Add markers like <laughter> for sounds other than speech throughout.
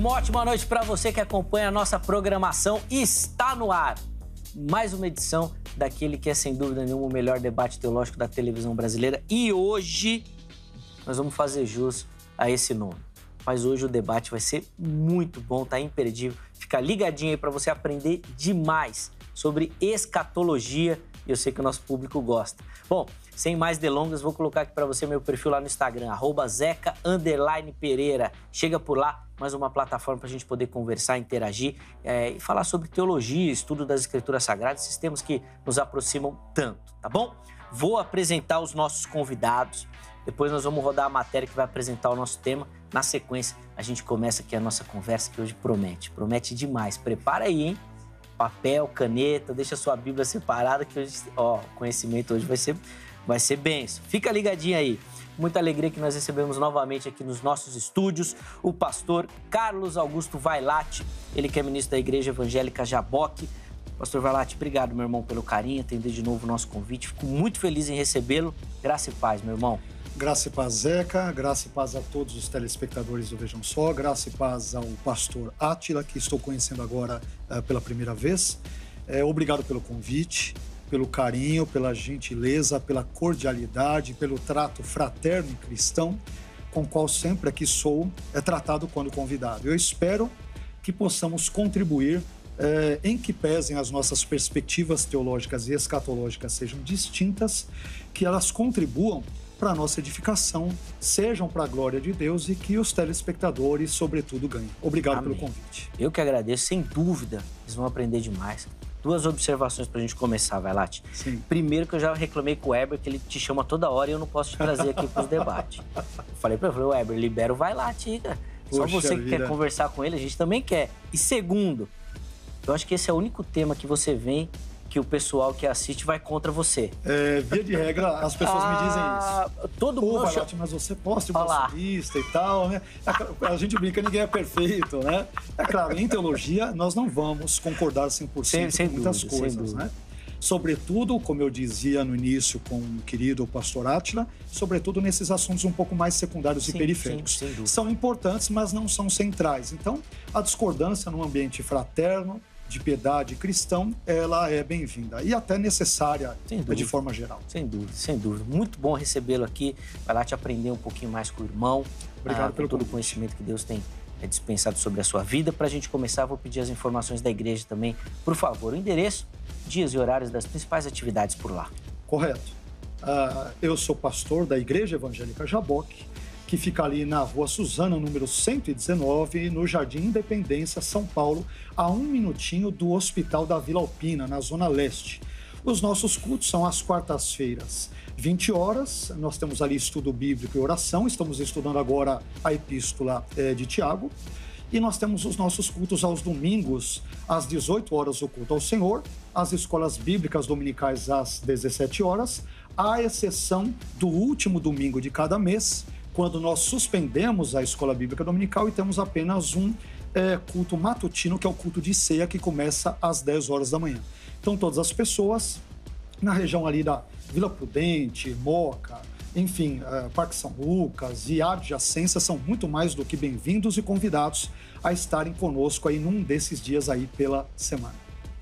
Uma ótima noite para você que acompanha a nossa programação está no ar. Mais uma edição daquele que é sem dúvida nenhuma o melhor debate teológico da televisão brasileira e hoje nós vamos fazer jus a esse nome. Mas hoje o debate vai ser muito bom, tá imperdível. Fica ligadinho aí para você aprender demais sobre escatologia e eu sei que o nosso público gosta. Bom, sem mais delongas, vou colocar aqui para você meu perfil lá no Instagram, zeca_pereira. Chega por lá, mas uma plataforma para a gente poder conversar, interagir é, e falar sobre teologia, estudo das escrituras sagradas, esses temas que nos aproximam tanto, tá bom? Vou apresentar os nossos convidados. Depois nós vamos rodar a matéria que vai apresentar o nosso tema. Na sequência, a gente começa aqui a nossa conversa que hoje promete. Promete demais. Prepara aí, hein? Papel, caneta, deixa a sua Bíblia separada que hoje, ó, o conhecimento hoje vai ser vai ser benção. Fica ligadinho aí. Muita alegria que nós recebemos novamente aqui nos nossos estúdios o pastor Carlos Augusto Vailate, ele que é ministro da Igreja Evangélica Jaboque. Pastor Vailate, obrigado, meu irmão, pelo carinho, atender de novo o nosso convite. Fico muito feliz em recebê-lo. Graça e paz, meu irmão. Graça e paz, Zeca. Graça e paz a todos os telespectadores do Vejam Só. Graça e paz ao pastor Átila, que estou conhecendo agora uh, pela primeira vez. É, obrigado pelo convite pelo carinho, pela gentileza, pela cordialidade, pelo trato fraterno e cristão com qual sempre aqui sou é tratado quando convidado. Eu espero que possamos contribuir é, em que pesem as nossas perspectivas teológicas e escatológicas sejam distintas, que elas contribuam para a nossa edificação, sejam para a glória de Deus e que os telespectadores, sobretudo, ganhem. Obrigado Amém. pelo convite. Eu que agradeço, sem dúvida, eles vão aprender demais duas observações pra gente começar, vai, Lati. Sim. Primeiro que eu já reclamei com o Weber que ele te chama toda hora e eu não posso te trazer aqui pros debates. Eu falei pra ele, falei, Weber, libera o vai lá, tica. Só Poxa você que vida. quer conversar com ele, a gente também quer. E segundo, eu acho que esse é o único tema que você vem que o pessoal que assiste vai contra você. É, via de regra, as pessoas ah, me dizem ah, isso. Todo mundo. Pô, mas você posta bolsonarista e tal, né? É a, a gente brinca, ninguém é perfeito, né? É claro, em teologia, nós não vamos concordar 100% sem, com muitas dúvida, coisas, né? Sobretudo, como eu dizia no início com o querido pastor Átila, sobretudo nesses assuntos um pouco mais secundários sim, e periféricos. Sim, são importantes, mas não são centrais. Então, a discordância num ambiente fraterno, de piedade cristão, ela é bem-vinda e até necessária de forma geral. Sem dúvida, sem dúvida. Muito bom recebê-lo aqui. Vai lá te aprender um pouquinho mais com o irmão. Obrigado ah, pelo todo o conhecimento que Deus tem é, dispensado sobre a sua vida. Para a gente começar, vou pedir as informações da igreja também, por favor. O endereço, dias e horários das principais atividades por lá. Correto. Ah, eu sou pastor da Igreja Evangélica Jaboque, que fica ali na Rua Suzana, número 119, no Jardim Independência, São Paulo, a um minutinho do Hospital da Vila Alpina, na Zona Leste. Os nossos cultos são às quartas-feiras, 20 horas. Nós temos ali estudo bíblico e oração. Estamos estudando agora a Epístola é, de Tiago. E nós temos os nossos cultos aos domingos, às 18 horas, o culto ao Senhor, as escolas bíblicas dominicais às 17 horas, à exceção do último domingo de cada mês, quando nós suspendemos a escola bíblica dominical e temos apenas um é, culto matutino, que é o culto de ceia, que começa às 10 horas da manhã. Então, todas as pessoas na região ali da Vila Prudente, Moca, enfim, é, Parque São Lucas e adjacência são muito mais do que bem-vindos e convidados a estarem conosco aí num desses dias aí pela semana.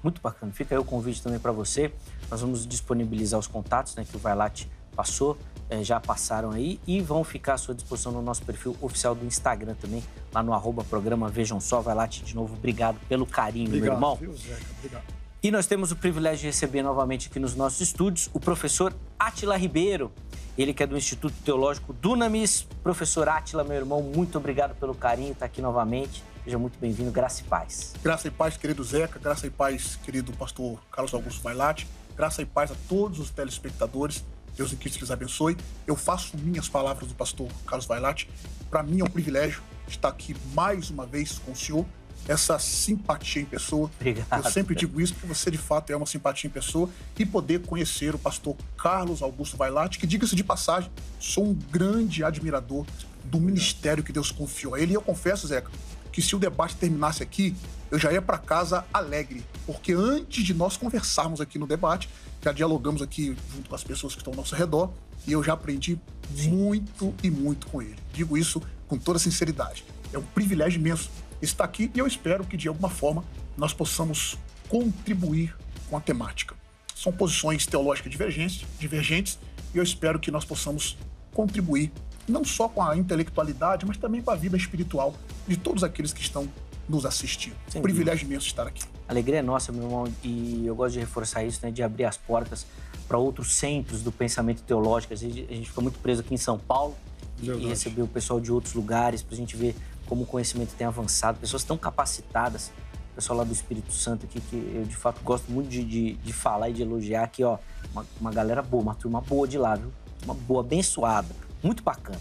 Muito bacana. Fica aí o convite também para você. Nós vamos disponibilizar os contatos né, que o Vailate passou é, já passaram aí e vão ficar à sua disposição no nosso perfil oficial do Instagram também, lá no arroba programa Vejam Só. Vai lá, de novo, obrigado pelo carinho, obrigado, meu irmão. Viu, Zeca? Obrigado. E nós temos o privilégio de receber novamente aqui nos nossos estúdios o professor Atila Ribeiro. Ele que é do Instituto Teológico Dunamis. Professor Atila, meu irmão, muito obrigado pelo carinho, está aqui novamente. Seja muito bem-vindo, graça e paz. Graça e paz, querido Zeca, graça e paz, querido pastor Carlos Augusto Bailate, graça e paz a todos os telespectadores Deus em Cristo lhes abençoe. Eu faço minhas palavras do pastor Carlos Vailate. Para mim é um privilégio estar aqui mais uma vez com o senhor. Essa simpatia em pessoa. Obrigado. Eu sempre digo isso, porque você de fato é uma simpatia em pessoa. E poder conhecer o pastor Carlos Augusto Vailate, que, diga-se de passagem, sou um grande admirador do ministério que Deus confiou a ele. E eu confesso, Zeca, que se o debate terminasse aqui, eu já ia para casa alegre, porque antes de nós conversarmos aqui no debate, já dialogamos aqui junto com as pessoas que estão ao nosso redor e eu já aprendi Sim. muito e muito com ele. Digo isso com toda sinceridade. É um privilégio imenso estar aqui e eu espero que de alguma forma nós possamos contribuir com a temática. São posições teológicas divergentes, divergentes e eu espero que nós possamos contribuir não só com a intelectualidade, mas também com a vida espiritual de todos aqueles que estão nos assistindo. Sim. Um privilégio imenso estar aqui alegria é nossa, meu irmão, e eu gosto de reforçar isso, né, de abrir as portas para outros centros do pensamento teológico. A gente, a gente ficou muito preso aqui em São Paulo Verdade. e recebeu o pessoal de outros lugares para a gente ver como o conhecimento tem avançado, pessoas tão capacitadas. O pessoal lá do Espírito Santo aqui, que eu de fato gosto muito de, de, de falar e de elogiar aqui, ó. Uma, uma, galera boa, uma turma boa de lá, viu? Uma boa, abençoada, muito bacana.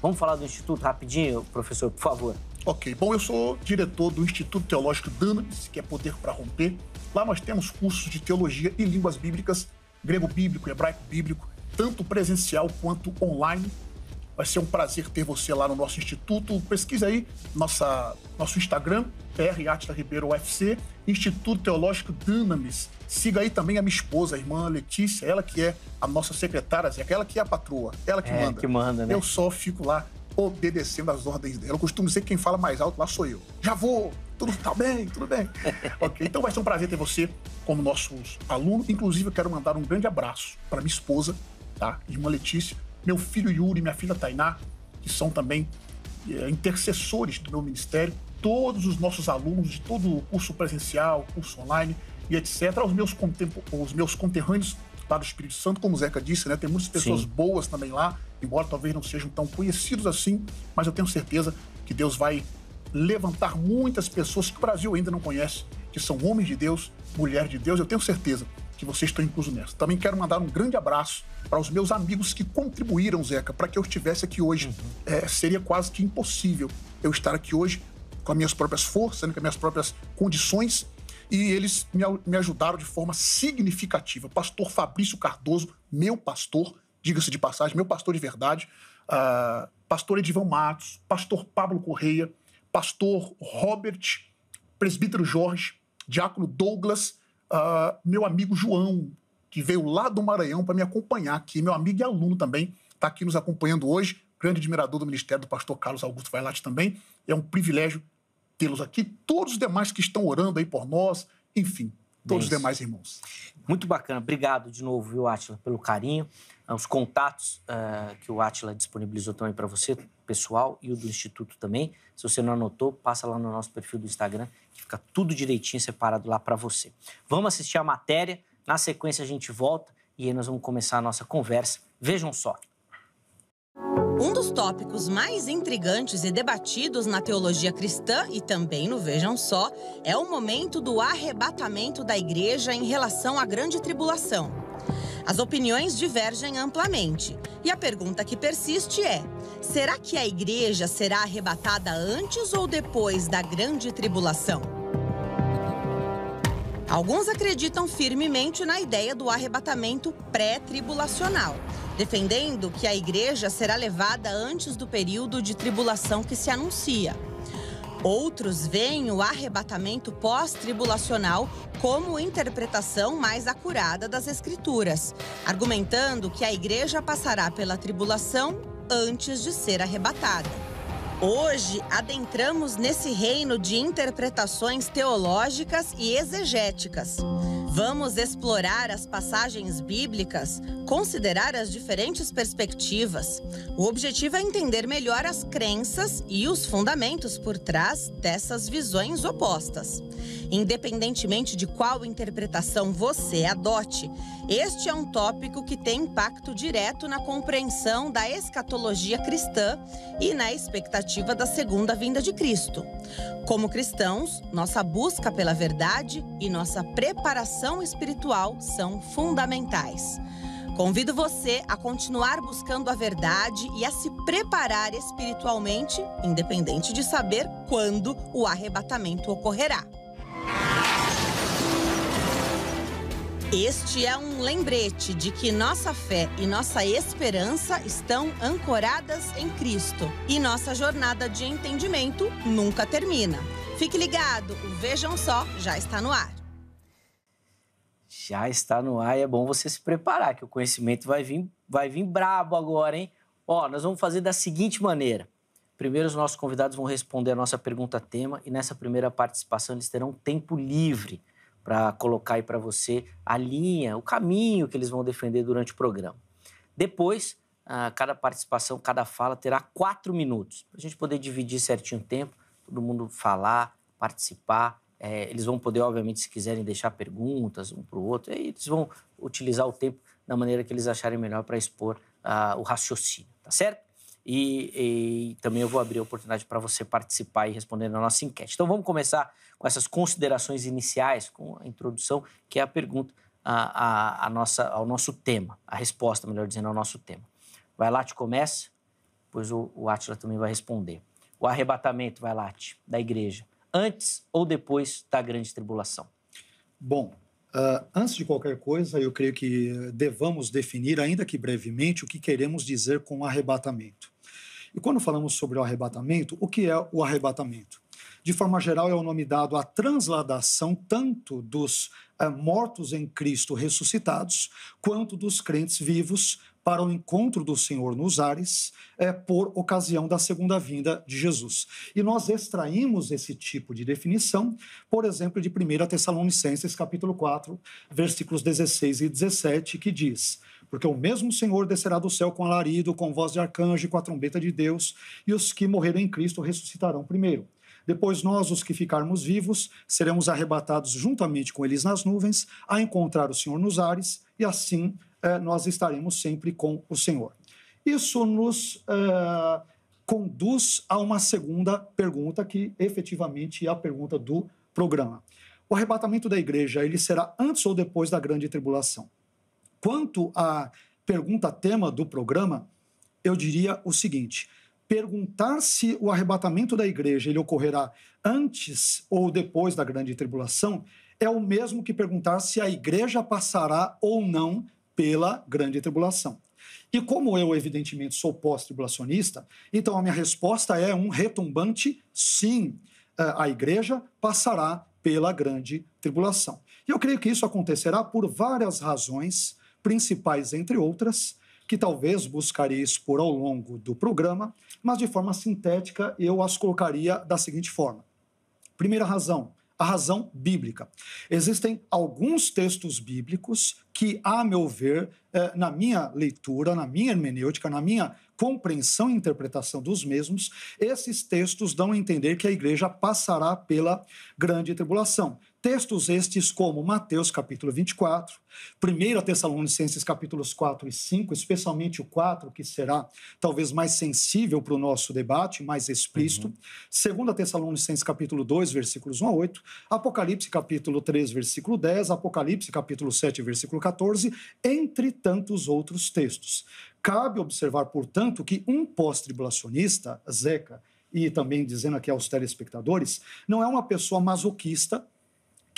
Vamos falar do Instituto rapidinho, professor, por favor. Ok, bom, eu sou diretor do Instituto Teológico Dunamis, que é Poder para Romper. Lá nós temos cursos de teologia e línguas bíblicas, grego bíblico, hebraico bíblico, tanto presencial quanto online. Vai ser um prazer ter você lá no nosso instituto. Pesquise aí nossa, nosso Instagram, PR Atila Ribeiro UFC, Instituto Teológico Dunamis. Siga aí também a minha esposa, a irmã Letícia, ela que é a nossa secretária, ela que é a patroa, ela que é, manda. que manda, né? Eu só fico lá obedecendo às ordens dela. Eu costumo dizer que quem fala mais alto lá sou eu. Já vou, tudo tá bem, tudo bem. <laughs> ok, então vai ser um prazer ter você como nosso aluno. Inclusive, eu quero mandar um grande abraço para minha esposa, tá? Irmã Letícia, meu filho Yuri, minha filha Tainá, que são também é, intercessores do meu ministério. Todos os nossos alunos de todo o curso presencial, curso online e etc. Os meus, contempo, os meus conterrâneos lá do Espírito Santo, como o Zeca disse, né? Tem muitas pessoas Sim. boas também lá embora talvez não sejam tão conhecidos assim, mas eu tenho certeza que Deus vai levantar muitas pessoas que o Brasil ainda não conhece, que são homens de Deus, mulheres de Deus, eu tenho certeza que vocês estão incluídos nessa. Também quero mandar um grande abraço para os meus amigos que contribuíram, Zeca, para que eu estivesse aqui hoje. Uhum. É, seria quase que impossível eu estar aqui hoje com as minhas próprias forças, né, com as minhas próprias condições, e eles me, me ajudaram de forma significativa. Pastor Fabrício Cardoso, meu pastor, diga-se de passagem, meu pastor de verdade, uh, pastor Edivão Matos, pastor Pablo Correia, pastor Robert, presbítero Jorge, diácono Douglas, uh, meu amigo João, que veio lá do Maranhão para me acompanhar aqui, meu amigo e aluno também, está aqui nos acompanhando hoje, grande admirador do ministério do pastor Carlos Augusto Vailate também. É um privilégio tê-los aqui, todos os demais que estão orando aí por nós, enfim, todos os demais irmãos. Muito bacana, obrigado de novo, viu, Atila, pelo carinho. É, os contatos uh, que o Atila disponibilizou também para você, pessoal, e o do Instituto também. Se você não anotou, passa lá no nosso perfil do Instagram, que fica tudo direitinho separado lá para você. Vamos assistir a matéria, na sequência a gente volta e aí nós vamos começar a nossa conversa. Vejam só. Um dos tópicos mais intrigantes e debatidos na teologia cristã e também no Vejam Só é o momento do arrebatamento da igreja em relação à grande tribulação. As opiniões divergem amplamente. E a pergunta que persiste é: será que a igreja será arrebatada antes ou depois da grande tribulação? Alguns acreditam firmemente na ideia do arrebatamento pré-tribulacional, defendendo que a igreja será levada antes do período de tribulação que se anuncia. Outros veem o arrebatamento pós-tribulacional como interpretação mais acurada das Escrituras, argumentando que a igreja passará pela tribulação antes de ser arrebatada. Hoje adentramos nesse reino de interpretações teológicas e exegéticas. Vamos explorar as passagens bíblicas, considerar as diferentes perspectivas. O objetivo é entender melhor as crenças e os fundamentos por trás dessas visões opostas. Independentemente de qual interpretação você adote, este é um tópico que tem impacto direto na compreensão da escatologia cristã e na expectativa expectativa da segunda vinda de Cristo. Como cristãos, nossa busca pela verdade e nossa preparação espiritual são fundamentais. Convido você a continuar buscando a verdade e a se preparar espiritualmente, independente de saber quando o arrebatamento ocorrerá. Este é um lembrete de que nossa fé e nossa esperança estão ancoradas em Cristo e nossa jornada de entendimento nunca termina. Fique ligado, o Vejam Só já está no ar. Já está no ar e é bom você se preparar, que o conhecimento vai vir, vai vir brabo agora, hein? Ó, nós vamos fazer da seguinte maneira. Primeiro, os nossos convidados vão responder a nossa pergunta-tema e nessa primeira participação eles terão tempo livre para colocar aí para você a linha, o caminho que eles vão defender durante o programa. Depois, ah, cada participação, cada fala terá quatro minutos, para a gente poder dividir certinho o tempo, todo mundo falar, participar. É, eles vão poder, obviamente, se quiserem deixar perguntas um para o outro, aí eles vão utilizar o tempo da maneira que eles acharem melhor para expor ah, o raciocínio, tá certo? E, e também eu vou abrir a oportunidade para você participar e responder na nossa enquete. Então vamos começar com essas considerações iniciais, com a introdução, que é a pergunta a, a, a nossa, ao nosso tema, a resposta, melhor dizendo, ao nosso tema. Vai lá, te começa, pois o, o Átila também vai responder. O arrebatamento, vai lá, te, da igreja, antes ou depois da grande tribulação? Bom, Uh, antes de qualquer coisa, eu creio que devamos definir, ainda que brevemente, o que queremos dizer com arrebatamento. E quando falamos sobre o arrebatamento, o que é o arrebatamento? De forma geral, é o nome dado à transladação tanto dos é, mortos em Cristo ressuscitados, quanto dos crentes vivos para o encontro do Senhor nos ares, é, por ocasião da segunda vinda de Jesus. E nós extraímos esse tipo de definição, por exemplo, de 1 Tessalonicenses capítulo 4, versículos 16 e 17, que diz: porque o mesmo Senhor descerá do céu com alarido, com voz de arcanjo e com a trombeta de Deus, e os que morreram em Cristo ressuscitarão primeiro. Depois nós, os que ficarmos vivos, seremos arrebatados juntamente com eles nas nuvens, a encontrar o Senhor nos ares, e assim eh, nós estaremos sempre com o Senhor. Isso nos eh, conduz a uma segunda pergunta, que efetivamente é a pergunta do programa. O arrebatamento da igreja, ele será antes ou depois da grande tribulação? Quanto à pergunta-tema do programa, eu diria o seguinte: perguntar se o arrebatamento da igreja ele ocorrerá antes ou depois da grande tribulação é o mesmo que perguntar se a igreja passará ou não pela grande tribulação. E como eu, evidentemente, sou pós-tribulacionista, então a minha resposta é um retumbante sim. Eh, a igreja passará pela grande tribulação. E eu creio que isso acontecerá por várias razões principais, entre outras, que talvez buscaria expor ao longo do programa, mas de forma sintética eu as colocaria da seguinte forma. Primeira razão, a razão bíblica. Existem alguns textos bíblicos que, a meu ver, eh, na minha leitura, na minha hermenêutica, na minha compreensão e interpretação dos mesmos, esses textos dão a entender que a igreja passará pela grande tribulação. Textos estes como Mateus capítulo 24, 1 Tessalonicenses capítulos 4 e 5, especialmente o 4, que será talvez mais sensível para o nosso debate, mais explícito. Uhum. 2 Tessalonicenses capítulo 2, versículos 1 a 8, Apocalipse capítulo 3, versículo 10, Apocalipse capítulo 7, versículo 14, entre tantos outros textos. Cabe observar, portanto, que um pós-tribulacionista, Zeca, e também dizendo aqui aos telespectadores, não é uma pessoa masoquista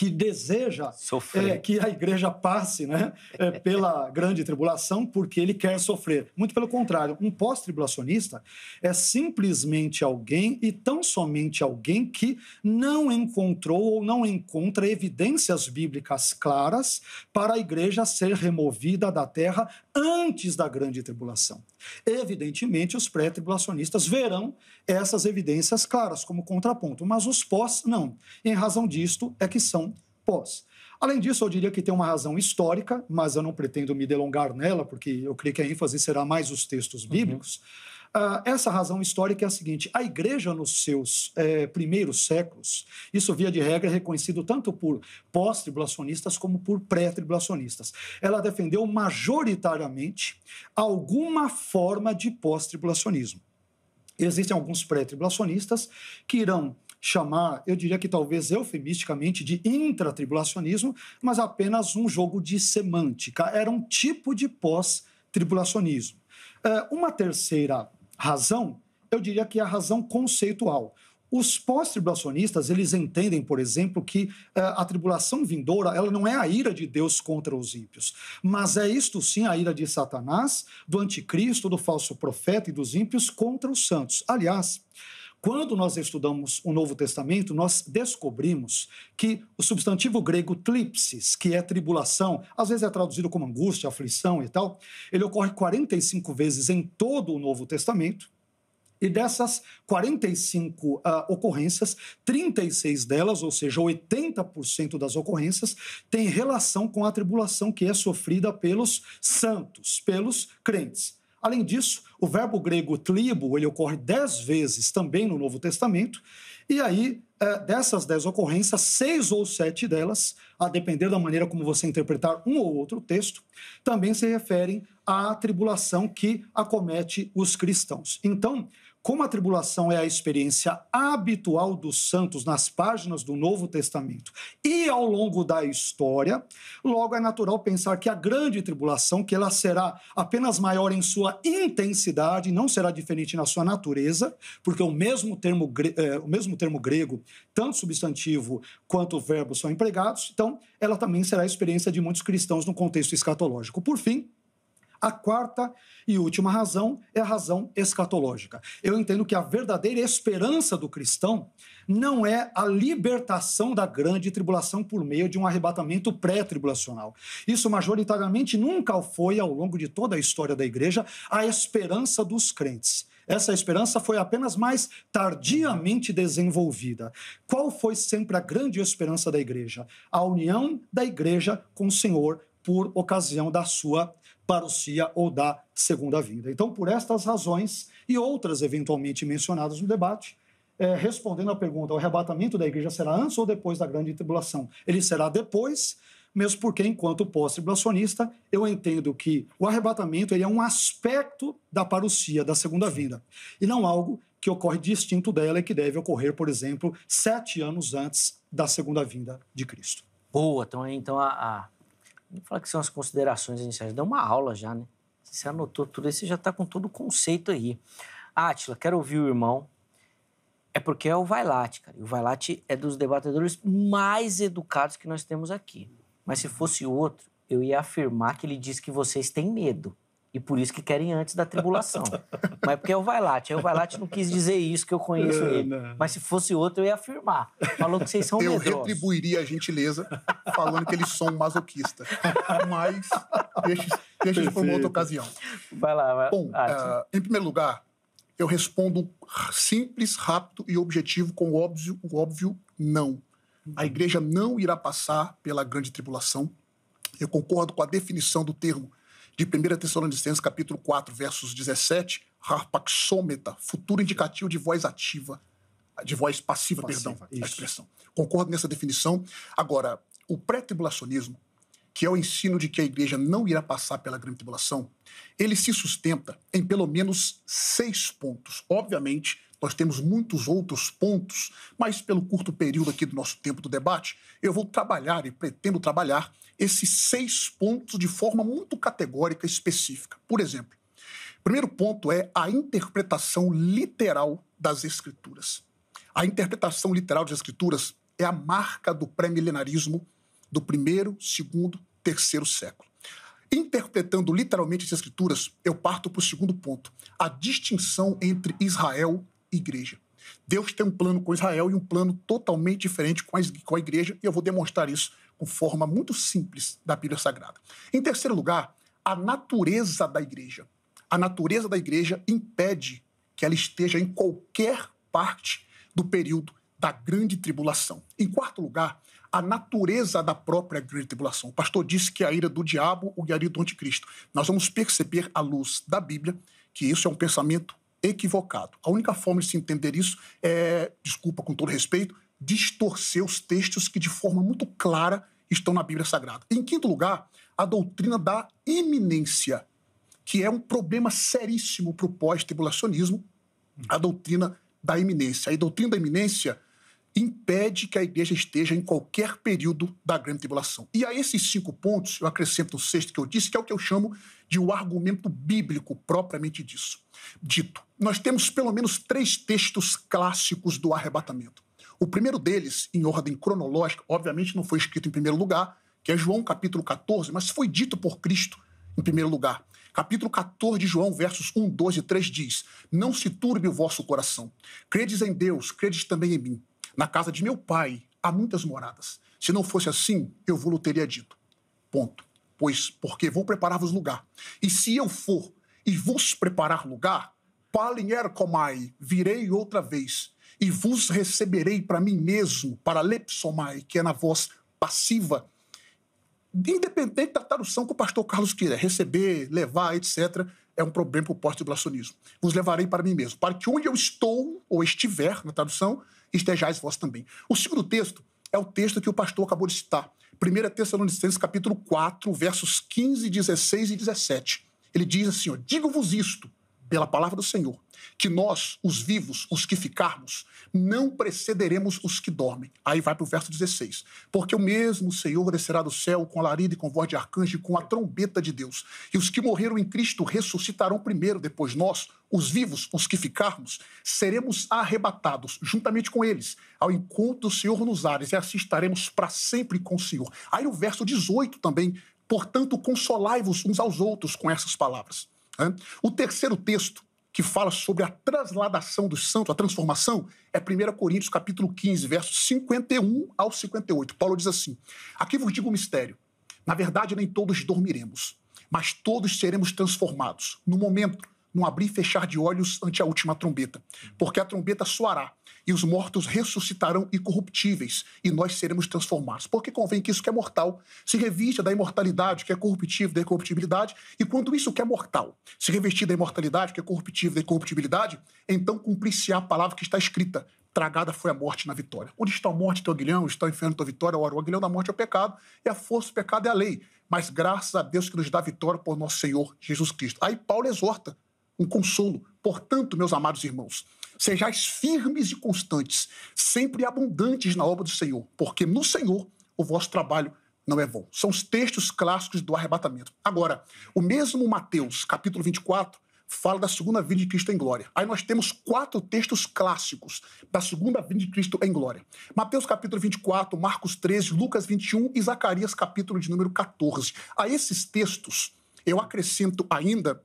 que deseja é, que a igreja passe né, é, pela grande tribulação porque ele quer sofrer. Muito pelo contrário, um pós-tribulacionista é simplesmente alguém e tão somente alguém que não encontrou ou não encontra evidências bíblicas claras para a igreja ser removida da terra antes da grande tribulação. Evidentemente, os pré-tribulacionistas verão essas evidências claras como contraponto, mas os pós não. Em razão disto é que são pós. Além disso, eu diria que tem uma razão histórica, mas eu não pretendo me delongar nela, porque eu creio que a ênfase será mais os textos uhum. bíblicos. Uhum. Ah, essa razão histórica é a seguinte: a igreja, nos seus eh, primeiros séculos, isso via de regra é reconhecido tanto por pós-tribulacionistas como por pré-tribulacionistas, ela defendeu majoritariamente alguma forma de pós-tribulacionismo. Existem alguns pré-tribulacionistas que irão chamar, eu diria que talvez eufemisticamente, de intratribulacionismo, mas apenas um jogo de semântica. Era um tipo de pós-tribulacionismo. Eh, uma terceira razão, eu diria que é a razão conceitual. Os pós-tribulacionistas, eles entendem, por exemplo, que uh, a tribulação vindoura, ela não é a ira de Deus contra os ímpios, mas é isto sim a ira de Satanás, do anticristo, do falso profeta e dos ímpios contra os santos. Aliás, quando nós estudamos o Novo Testamento, nós descobrimos que o substantivo grego tlipsis, que é tribulação, às vezes é traduzido como angústia, aflição e tal, ele ocorre 45 vezes em todo o Novo Testamento. E dessas 45 uh, ah, ocorrências, 36 delas, ou seja, 80% das ocorrências, têm relação com a tribulação que é sofrida pelos santos, pelos crentes. Além disso, o verbo grego tribo ele ocorre dez vezes também no Novo Testamento, e aí é, dessas dez ocorrências, seis ou sete delas, a depender da maneira como você interpretar um ou outro texto, também se referem à tribulação que acomete os cristãos. Então, como a tribulação é a experiência habitual dos santos nas páginas do Novo Testamento e ao longo da história, logo é natural pensar que a grande tribulação, que ela será apenas maior em sua intensidade, não será diferente na sua natureza, porque o mesmo termo, é, o mesmo termo grego, tanto substantivo quanto verbo são empregados, então ela também será a experiência de muitos cristãos no contexto escatológico. Por fim, a quarta e última razão é a razão escatológica. Eu entendo que a verdadeira esperança do cristão não é a libertação da grande tribulação por meio de um arrebatamento pré-tribulacional. Isso majoritariamente nunca foi, ao longo de toda a história da igreja, a esperança dos crentes. Essa esperança foi apenas mais tardiamente desenvolvida. Qual foi sempre a grande esperança da igreja? A união da igreja com o Senhor por ocasião da sua parousia ou da segunda vinda. Então, por estas razões e outras eventualmente mencionadas no debate, é, respondendo à pergunta, o arrebatamento da igreja será antes ou depois da grande tribulação? Ele será depois, mesmo porque, enquanto pós-tribulacionista, eu entendo que o arrebatamento ele é um aspecto da parousia, da segunda vinda, e não algo que ocorre distinto dela e que deve ocorrer, por exemplo, sete anos antes da segunda vinda de Cristo. Boa, então, então a, a Vamos falar que são as considerações iniciais. Dá uma aula já, né? Você anotou tudo isso, você já está com todo o conceito aí. Átila, quero ouvir o irmão. É porque é o Vailate, cara. E o Vailate é dos debatedores mais educados que nós temos aqui. Mas se fosse outro, eu ia afirmar que ele diz que vocês têm medo. E por isso que querem antes da tribulação. <laughs> Mas porque é o Vailate. Aí é o Vailate não quis dizer isso, que eu conheço é, ele. Não. Mas se fosse outro, eu ia afirmar. Falou que vocês são eu medrosos. Eu retribuiria a gentileza falando que eles são masoquistas. Mas deixa, deixa isso por uma outra ocasião. Vai lá. Vai. Bom, ah, uh, em primeiro lugar, eu respondo simples, rápido e objetivo com o óbvio, o óbvio não. A igreja não irá passar pela grande tribulação. Eu concordo com a definição do termo de 1 Tessalonicenses capítulo 4, versos 17, harpaxômeta, futuro indicativo de voz ativa, de voz passiva, passiva perdão, isso. a expressão. Concordo nessa definição. Agora, o pré-tribulacionismo que é o ensino de que a igreja não irá passar pela grande tribulação, ele se sustenta em pelo menos seis pontos. Obviamente, nós temos muitos outros pontos, mas pelo curto período aqui do nosso tempo do debate, eu vou trabalhar e pretendo trabalhar esses seis pontos de forma muito categórica e específica. Por exemplo, o primeiro ponto é a interpretação literal das Escrituras. A interpretação literal das Escrituras é a marca do pré-milenarismo do primeiro, segundo, terceiro século. Interpretando literalmente as escrituras, eu parto para o segundo ponto: a distinção entre Israel e igreja. Deus tem um plano com Israel e um plano totalmente diferente com a igreja, e eu vou demonstrar isso com forma muito simples da Bíblia Sagrada. Em terceiro lugar, a natureza da igreja. A natureza da igreja impede que ela esteja em qualquer parte do período da grande tribulação. Em quarto lugar, a natureza da própria grande tribulação. O pastor disse que a ira do diabo, o guiaria do anticristo. Nós vamos perceber, à luz da Bíblia, que isso é um pensamento equivocado. A única forma de se entender isso é, desculpa com todo respeito, distorcer os textos que de forma muito clara estão na Bíblia Sagrada. Em quinto lugar, a doutrina da iminência, que é um problema seríssimo para o pós-tribulacionismo, a doutrina da iminência. A doutrina da iminência impede que a igreja esteja em qualquer período da grande tribulação. E a esses cinco pontos, eu acrescento o sexto que eu disse, que é o que eu chamo de o argumento bíblico propriamente disso. Dito, nós temos pelo menos três textos clássicos do arrebatamento. O primeiro deles, em ordem cronológica, obviamente não foi escrito em primeiro lugar, que é João capítulo 14, mas foi dito por Cristo em primeiro lugar. Capítulo 14 de João, versos 1, 12 e 3 diz: Não se turbe o vosso coração. Credes em Deus, credes também em mim. Na casa de meu pai há muitas moradas. Se não fosse assim, eu vou lhe teria dito. Ponto. Pois, porque vou preparar-vos lugar. E se eu for e vos preparar lugar, palin comai, virei outra vez, e vos receberei para mim mesmo, para lepsomai, que é na voz passiva, independente da tradução que o pastor Carlos quiser, receber, levar, etc., é um problema para o do blasfemismo. Vos levarei para mim mesmo, para que onde eu estou, ou estiver, na tradução, estejais vós também. O segundo texto é o texto que o pastor acabou de citar. 1 Tessalonicenses capítulo 4, versos 15, 16 e 17. Ele diz assim, digo-vos isto, pela palavra do Senhor, que nós, os vivos, os que ficarmos, não precederemos os que dormem. Aí vai para o verso 16. Porque o mesmo Senhor descerá do céu com alarido e com voz de arcanjo e com a trombeta de Deus. E os que morreram em Cristo ressuscitarão primeiro, depois nós, os vivos, os que ficarmos, seremos arrebatados juntamente com eles ao encontro do Senhor nos ares e assim estaremos para sempre com o Senhor. Aí o verso 18 também. Portanto, consolai-vos uns aos outros com essas palavras. Né? O terceiro texto que fala sobre a trasladação dos santos, a transformação, é 1 Coríntios capítulo 15, versos 51 ao 58. Paulo diz assim, aqui vos digo um mistério. Na verdade, nem todos dormiremos, mas todos seremos transformados, no momento, não abrir e fechar de olhos ante a última trombeta, porque a trombeta soará e os mortos ressuscitarão incorruptíveis, e nós seremos transformados. Porque convém que isso que é mortal se revista da imortalidade, que é corruptível, da incorruptibilidade, e quando isso que é mortal se revestir da imortalidade, que é corruptível, da incorruptibilidade, então cumprir-se a palavra que está escrita. Tragada foi a morte na vitória. Onde está a morte, teu aguilhão? Onde está o inferno, tua vitória? Ora, o aguilhão da morte é o pecado, e a força do pecado é a lei. Mas graças a Deus que nos dá vitória por nosso Senhor Jesus Cristo. Aí Paulo exorta um consolo. Portanto, meus amados irmãos, Sejais firmes e constantes, sempre abundantes na obra do Senhor, porque no Senhor o vosso trabalho não é vão. São os textos clássicos do arrebatamento. Agora, o mesmo Mateus, capítulo 24, fala da segunda vinda de Cristo em glória. Aí nós temos quatro textos clássicos da segunda vinda de Cristo em glória. Mateus capítulo 24, Marcos 13, Lucas 21 e Zacarias capítulo de número 14. A esses textos eu acrescento ainda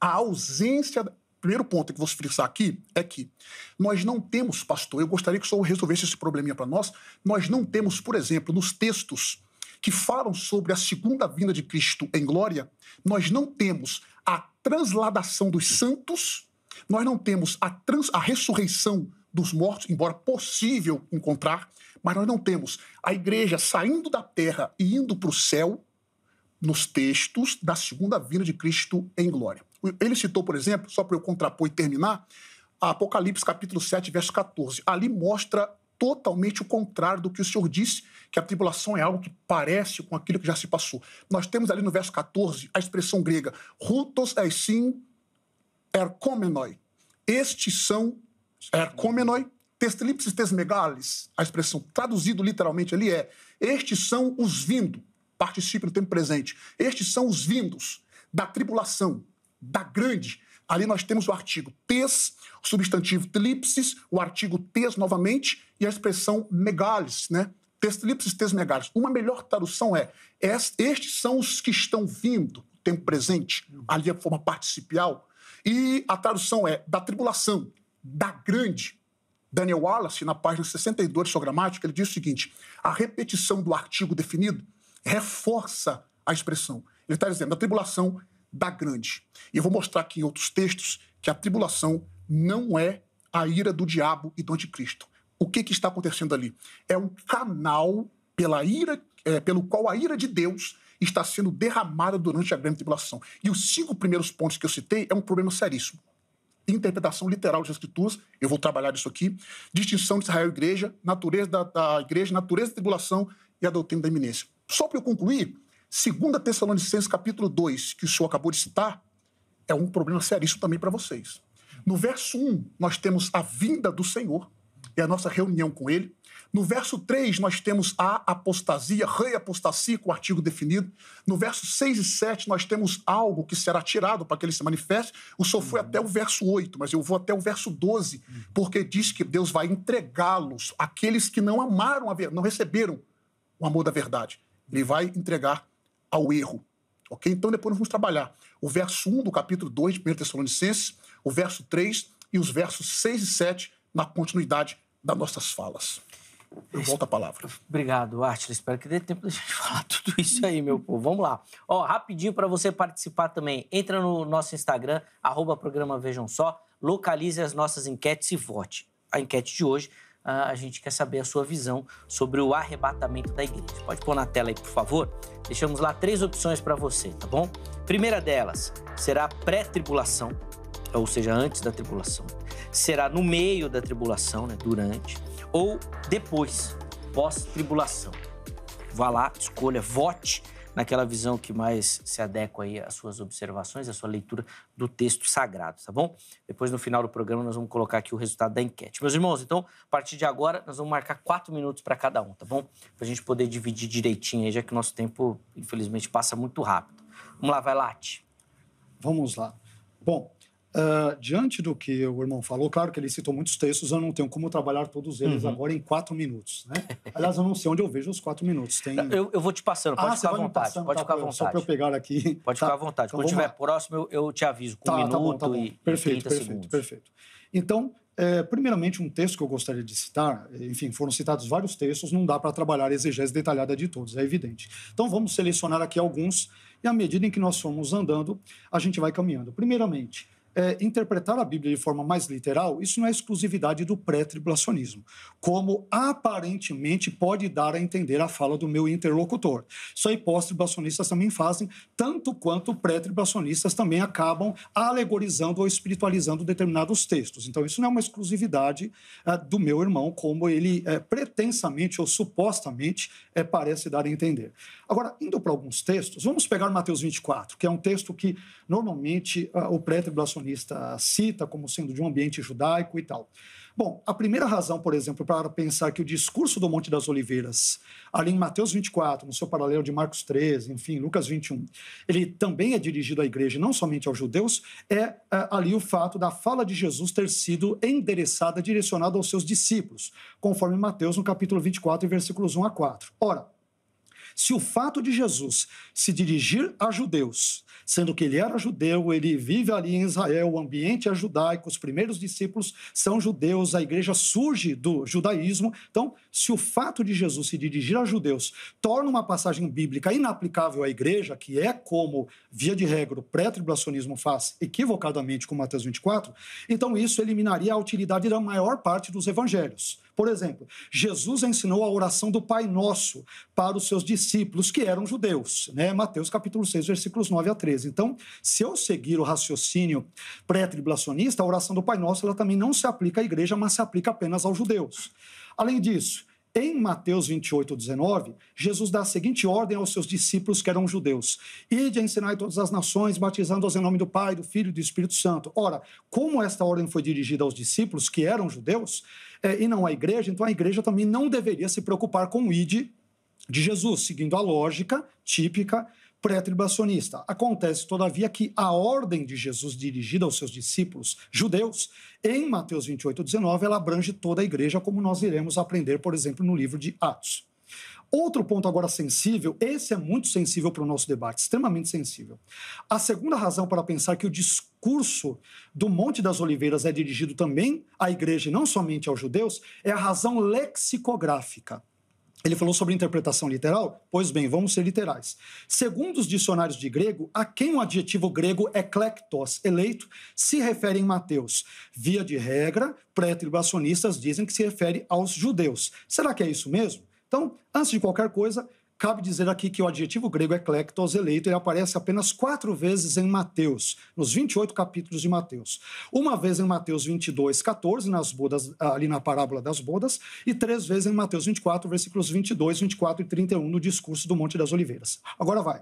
a ausência primeiro ponto que vou frisar aqui é que nós não temos, pastor, eu gostaria que o senhor resolvesse esse probleminha para nós, nós não temos, por exemplo, nos textos que falam sobre a segunda vinda de Cristo em glória, nós não temos a transladação dos santos, nós não temos a, trans, a ressurreição dos mortos, embora possível encontrar, mas nós não temos a igreja saindo da terra e indo para o céu nos textos da segunda vinda de Cristo em glória. Ele citou, por exemplo, só para eu contrapor e terminar, Apocalipse capítulo 7, verso 14. Ali mostra totalmente o contrário do que o Senhor disse, que a tribulação é algo que parece com aquilo que já se passou. Nós temos ali no verso 14 a expressão grega, rutos eisin erkomenoi. Estes são erkomenoi, testripsis tesmegales. A expressão traduzido literalmente ali é, estes são os vindos participe no tempo presente. Estes são os vindos da tribulação, da grande. Ali nós temos o artigo tes, o substantivo tlipsis, o artigo tes novamente e a expressão megalis, né? Tes tlipsis, tes megalis. Uma melhor tradução é estes são os que estão vindo, tempo presente, ali a forma participial. E a tradução é da tribulação, da grande. Daniel Wallace, na página 62 de sua gramática, ele diz o seguinte: a repetição do artigo definido reforça a expressão. Ele está dizendo da tribulação da grande. E eu vou mostrar aqui em outros textos que a tribulação não é a ira do diabo e do anticristo. O que, que está acontecendo ali? É um canal pela ira, é, pelo qual a ira de Deus está sendo derramada durante a grande tribulação. E os cinco primeiros pontos que eu citei é um problema seríssimo. Interpretação literal das escrituras, eu vou trabalhar isso aqui. Distinção de Israel e igreja, natureza da, da igreja, natureza da tribulação e a doutrina da iminência. Só para eu concluir, Segunda Tessalonicenses capítulo 2, que o senhor acabou de citar, é um problema seríssimo também para vocês. No verso 1, nós temos a vinda do Senhor, é a nossa reunião com ele. No verso 3, nós temos a apostasia, apostasia, com o artigo definido. No verso 6 e 7, nós temos algo que será tirado para que ele se manifeste. O senhor foi uhum. até o verso 8, mas eu vou até o verso 12, uhum. porque diz que Deus vai entregá-los, aqueles que não amaram a ver, não receberam o amor da verdade. Ele vai entregar ao erro. Ok? Então depois nós vamos trabalhar o verso 1 do capítulo 2 de 1 Tessalonicenses, o verso 3 e os versos 6 e 7 na continuidade das nossas falas. Eu volto a palavra. Obrigado, Arthur. Espero que dê tempo da gente <laughs> falar tudo isso aí, meu povo. Vamos lá. Ó, rapidinho para você participar também. Entra no nosso Instagram, arroba programa Vejam Só, localize as nossas enquetes e vote. A enquete de hoje a gente quer saber a sua visão sobre o arrebatamento da igreja. Pode pôr na tela aí, por favor. Deixamos lá três opções para você, tá bom? Primeira delas será pré-tribulação, ou seja, antes da tribulação. Será no meio da tribulação, né, durante, ou depois, pós-tribulação. Vá lá, escolha, vote naquela visão que mais se adequa aí às suas observações, à sua leitura do texto sagrado, tá bom? Depois, no final do programa, nós vamos colocar aqui o resultado da enquete. Meus irmãos, então, a partir de agora, nós vamos marcar quatro minutos para cada um, tá bom? Para a gente poder dividir direitinho aí, já que o nosso tempo, infelizmente, passa muito rápido. Vamos lá, vai, Late. Vamos lá. Bom, Uh, diante do que o irmão falou, claro que ele citou muitos textos, eu não tenho como trabalhar todos eles uhum. agora em quatro minutos. Né? Aliás, eu não sei onde eu vejo os quatro minutos. Tem... Eu, eu vou te passando, pode ah, ficar à vontade. Passando, pode tá, ficar à vontade. Só para eu pegar aqui. Pode tá, ficar à tá, vontade. Então, Quando estiver próximo, eu, eu, te aviso com tá, um minuto tá bom, tá bom. e. Perfeito, perfeito, segundos. perfeito. Então, é, primeiramente, um texto que eu gostaria de citar, enfim, foram citados vários textos, não dá para trabalhar a exegese detalhada de todos, é evidente. Então, vamos selecionar aqui alguns, e à medida em que nós formos andando, a gente vai caminhando. Primeiramente, é, interpretar a Bíblia de forma mais literal, isso não é exclusividade do pré-tribulacionismo, como aparentemente pode dar a entender a fala do meu interlocutor. Isso aí pós-tribulacionistas também fazem, tanto quanto pré-tribulacionistas também acabam alegorizando ou espiritualizando determinados textos. Então, isso não é uma exclusividade é, do meu irmão, como ele é, pretensamente ou supostamente é, parece dar a entender. Agora, indo para alguns textos, vamos pegar Mateus 24, que é um texto que normalmente uh, o pré-tribulacionista cita como sendo de um ambiente judaico e tal. Bom, a primeira razão, por exemplo, para pensar que o discurso do Monte das Oliveiras, ali em Mateus 24, no seu paralelo de Marcos 13, enfim, Lucas 21, ele também é dirigido à igreja, não somente aos judeus, é uh, ali o fato da fala de Jesus ter sido endereçada, direcionada aos seus discípulos, conforme Mateus no capítulo 24, versículos 1 a 4. Ora, se o fato de Jesus se dirigir a judeus, sendo que ele era judeu, ele vive ali em Israel, o ambiente é judaico, os primeiros discípulos são judeus, a igreja surge do judaísmo. Então, se o fato de Jesus se dirigir a judeus torna uma passagem bíblica inaplicável à igreja, que é como, via de regra, o pré-tribulacionismo faz equivocadamente com Mateus 24, então isso eliminaria a utilidade da maior parte dos evangelhos. Por exemplo, Jesus ensinou a oração do Pai Nosso para os seus discípulos, que eram judeus, né? Mateus capítulo 6, versículos 9 a 13. Então, se eu seguir o raciocínio pré-tribulacionista, a oração do Pai Nosso ela também não se aplica à igreja, mas se aplica apenas aos judeus. Além disso, em Mateus 28, 19, Jesus dá a seguinte ordem aos seus discípulos que eram judeus: Ide a ensinar todas as nações, batizando-as em nome do Pai, do Filho e do Espírito Santo. Ora, como esta ordem foi dirigida aos discípulos que eram judeus é, e não à igreja, então a igreja também não deveria se preocupar com o ide de Jesus, seguindo a lógica típica pré-tribacionista. Acontece, todavia, que a ordem de Jesus dirigida aos seus discípulos judeus, em Mateus 28, 19, ela abrange toda a igreja, como nós iremos aprender, por exemplo, no livro de Atos. Outro ponto agora sensível, esse é muito sensível para o nosso debate, extremamente sensível. A segunda razão para pensar que o discurso do Monte das Oliveiras é dirigido também à igreja e não somente aos judeus é a razão lexicográfica. Ele falou sobre interpretação literal? Pois bem, vamos ser literais. Segundo os dicionários de grego, a quem o adjetivo grego eclectos, eleito, se refere em Mateus? Via de regra, pré tribacionistas dizem que se refere aos judeus. Será que é isso mesmo? Então, antes de qualquer coisa, Cabe dizer aqui que o adjetivo grego eclectos é eleito ele aparece apenas quatro vezes em Mateus, nos 28 capítulos de Mateus. Uma vez em Mateus 22, 14, nas bodas, ali na parábola das bodas, e três vezes em Mateus 24, versículos 22, 24 e 31, no discurso do Monte das Oliveiras. Agora vai.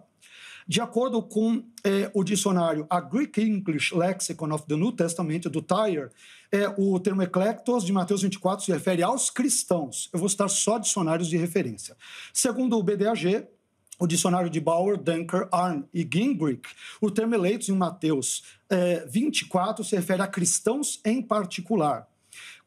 De acordo com é, o dicionário A Greek English Lexicon of the New Testament, do Tyre, é, o termo eclectos de Mateus 24 se refere aos cristãos. Eu vou citar só dicionários de referência. Segundo o BDAG, o dicionário de Bauer, Dunker, Arne e Gingrich, o termo eleitos em Mateus é, eh, 24 se refere a cristãos em particular.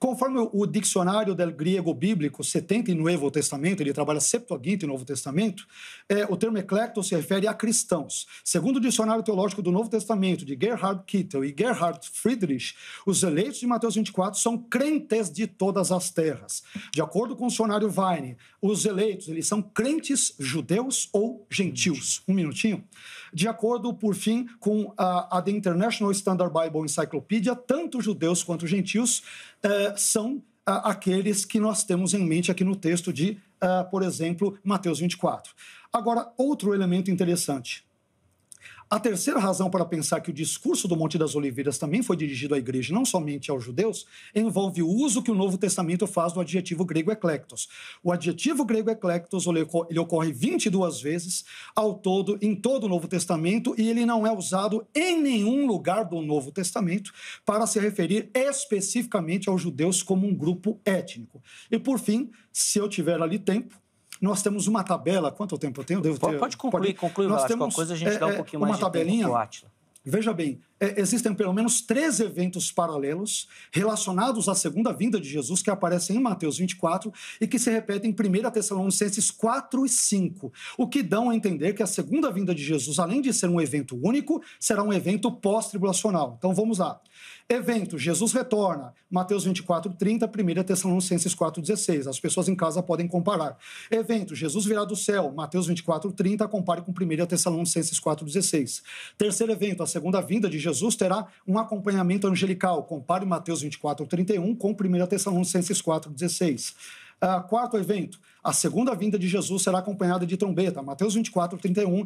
Conforme o dicionário del grego bíblico, 70 e Novo Testamento, ele trabalha Septuaginta e Novo Testamento, é, o termo eclecto se refere a cristãos. Segundo o dicionário teológico do Novo Testamento, de Gerhard Kittel e Gerhard Friedrich, os eleitos de Mateus 24 são crentes de todas as terras. De acordo com o dicionário Vine, os eleitos, eles são crentes judeus ou gentios. Um minutinho. De acordo, por fim, com a, The International Standard Bible Encyclopedia, tanto judeus quanto gentios eh, são eh, aqueles que nós temos em mente aqui no texto de, eh, por exemplo, Mateus 24. Agora, outro elemento interessante. A terceira razão para pensar que o discurso do Monte das Oliveiras também foi dirigido à igreja, não somente aos judeus, envolve o uso que o Novo Testamento faz do adjetivo grego eclectos. O adjetivo grego eclectos ele ocorre 22 vezes ao todo em todo o Novo Testamento e ele não é usado em nenhum lugar do Novo Testamento para se referir especificamente aos judeus como um grupo étnico. E por fim, se eu tiver ali tempo, nós temos uma tabela, quanto tempo eu tenho? Devo pode, ter, pode concluir, pode... concluir, Nós Vasco, temos, coisa a gente é, dá um é, é, pouquinho uma mais tabelinha, de tempo Veja bem, é, existem pelo menos três eventos paralelos relacionados à segunda vinda de Jesus que aparecem em Mateus 24 e que se repetem em 1 Tessalonicenses 4 e 5, o que dão a entender que a segunda vinda de Jesus, além de ser um evento único, será um evento pós-tribulacional. Então vamos lá. Evento, Jesus retorna, Mateus 24, 30, 1 Tessalonicenses 4, 16. As pessoas em casa podem comparar. Evento, Jesus virá do céu, Mateus 24, 30, compare com 1 Tessalonicenses 4, 16. Terceiro evento, a segunda vinda de Jesus Jesus terá um acompanhamento angelical. Compare Mateus 24, 31 com 1 Tessalonicenses 4, 16. Uh, quarto evento, a segunda vinda de Jesus será acompanhada de trombeta, Mateus 24, 31, 1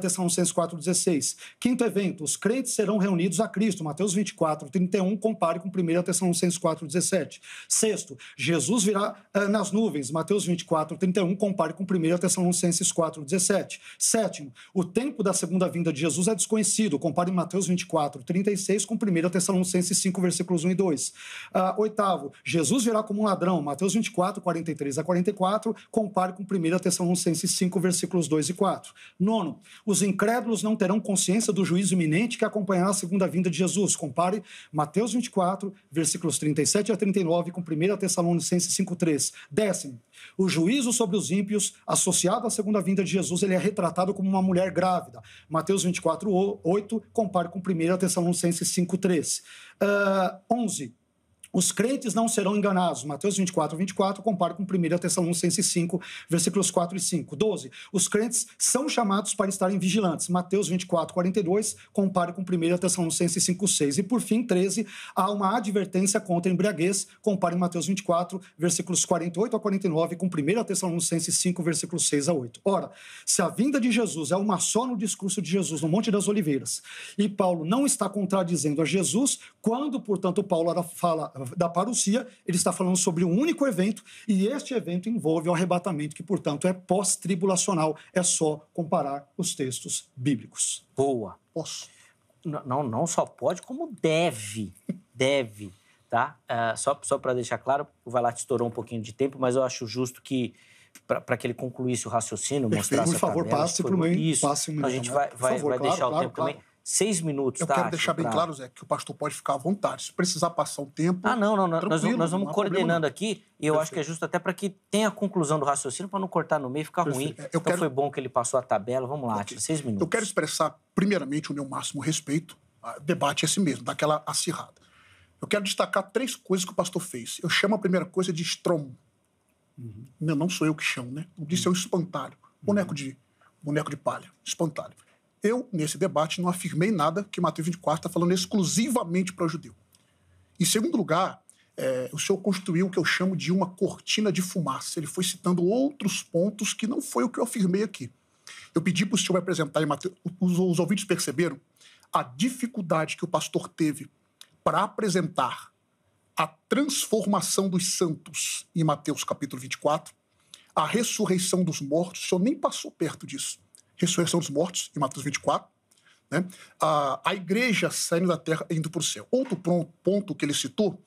Tessalonicenses 4, 16. Quinto evento, os crentes serão reunidos a Cristo, Mateus 24, 31, compare com 1 Tessalonicenses 4, 17. Sexto, Jesus virá uh, nas nuvens, Mateus 24, 31, compare com 1 Tessalonicenses 4, 17. Sétimo, o tempo da segunda vinda de Jesus é desconhecido, compare Mateus 24, 36 com 1 Tessalonicenses 5, versículos 1 e 2. Uh, ah, oitavo, Jesus virá como um ladrão, Mateus 24, 43 a 44, 4, compare com 1 Tessalonicenses 5, versículos 2 e 4. Nono, os incrédulos não terão consciência do juízo iminente que acompanhará a segunda vinda de Jesus. Compare Mateus 24, versículos 37 a 39 com 1 Tessalonicenses 5, 3. Décimo, o juízo sobre os ímpios, associado à segunda vinda de Jesus, ele é retratado como uma mulher grávida. Mateus 24, 8, compare com 1 Tessalonicenses 5, 3. Uh, 11. Os crentes não serão enganados. Mateus 24, 24, compara com 1 Tessalonicenses 5, versículos 4 e 5. 12. Os crentes são chamados para estarem vigilantes. Mateus 24, 42, compara com 1 Tessalonicenses 5, 6. E por fim, 13. Há uma advertência contra a embriaguez. Compare em Mateus 24, versículos 48 a 49, com 1 Tessalonicenses 5, versículos 6 a 8. Ora, se a vinda de Jesus é uma só no discurso de Jesus no Monte das Oliveiras, e Paulo não está contradizendo a Jesus, quando, portanto, Paulo fala da parousia, ele está falando sobre um único evento, e este evento envolve o arrebatamento, que, portanto, é pós-tribulacional. É só comparar os textos bíblicos. Boa. Posso? Não, não, só pode, como deve. Deve. Tá? Uh, só só para deixar claro, o Valate estourou um pouquinho de tempo, mas eu acho justo que para que ele concluísse o raciocínio, mostrasse Por favor, tabela, passe para o meio. Isso. Passe então, a gente vai, vai, favor, vai claro, deixar claro, o tempo claro. também. Seis minutos, Eu tá, quero deixar bem pra... claro, Zé, que o pastor pode ficar à vontade. Se precisar passar um tempo. Ah, não, não, não. Nós, nós, vamos coordenando aqui e eu Perfeito. acho que é justo até para que tenha a conclusão do raciocínio, para não cortar no meio e ficar Perfeito. ruim. É, eu então quero... foi bom que ele passou a tabela. Vamos lá, okay. seis minutos. Eu quero expressar, primeiramente, o meu máximo respeito. O ah, debate esse mesmo, daquela acirrada. Eu quero destacar três coisas que o pastor fez. Eu chamo a primeira coisa de estromo. Uhum. Não, não sou eu que chamo, né? Eu disse uhum. é um uhum. espantalho. Boneco, uhum. de, boneco de palha, espantalho. Eu, nesse debate, não afirmei nada que Mateus 24 está falando exclusivamente para o judeu. Em segundo lugar, é, o senhor construiu o que eu chamo de uma cortina de fumaça. Ele foi citando outros pontos que não foi o que eu afirmei aqui. Eu pedi para o senhor me apresentar, Mateus, os, os ouvintes perceberam a dificuldade que o pastor teve para apresentar a transformação dos santos em Mateus capítulo 24, a ressurreição dos mortos, o senhor nem passou perto disso ressurreição dos mortos, em Mateus 24. Né? A, a igreja saindo da terra indo para o céu. Outro ponto que ele citou,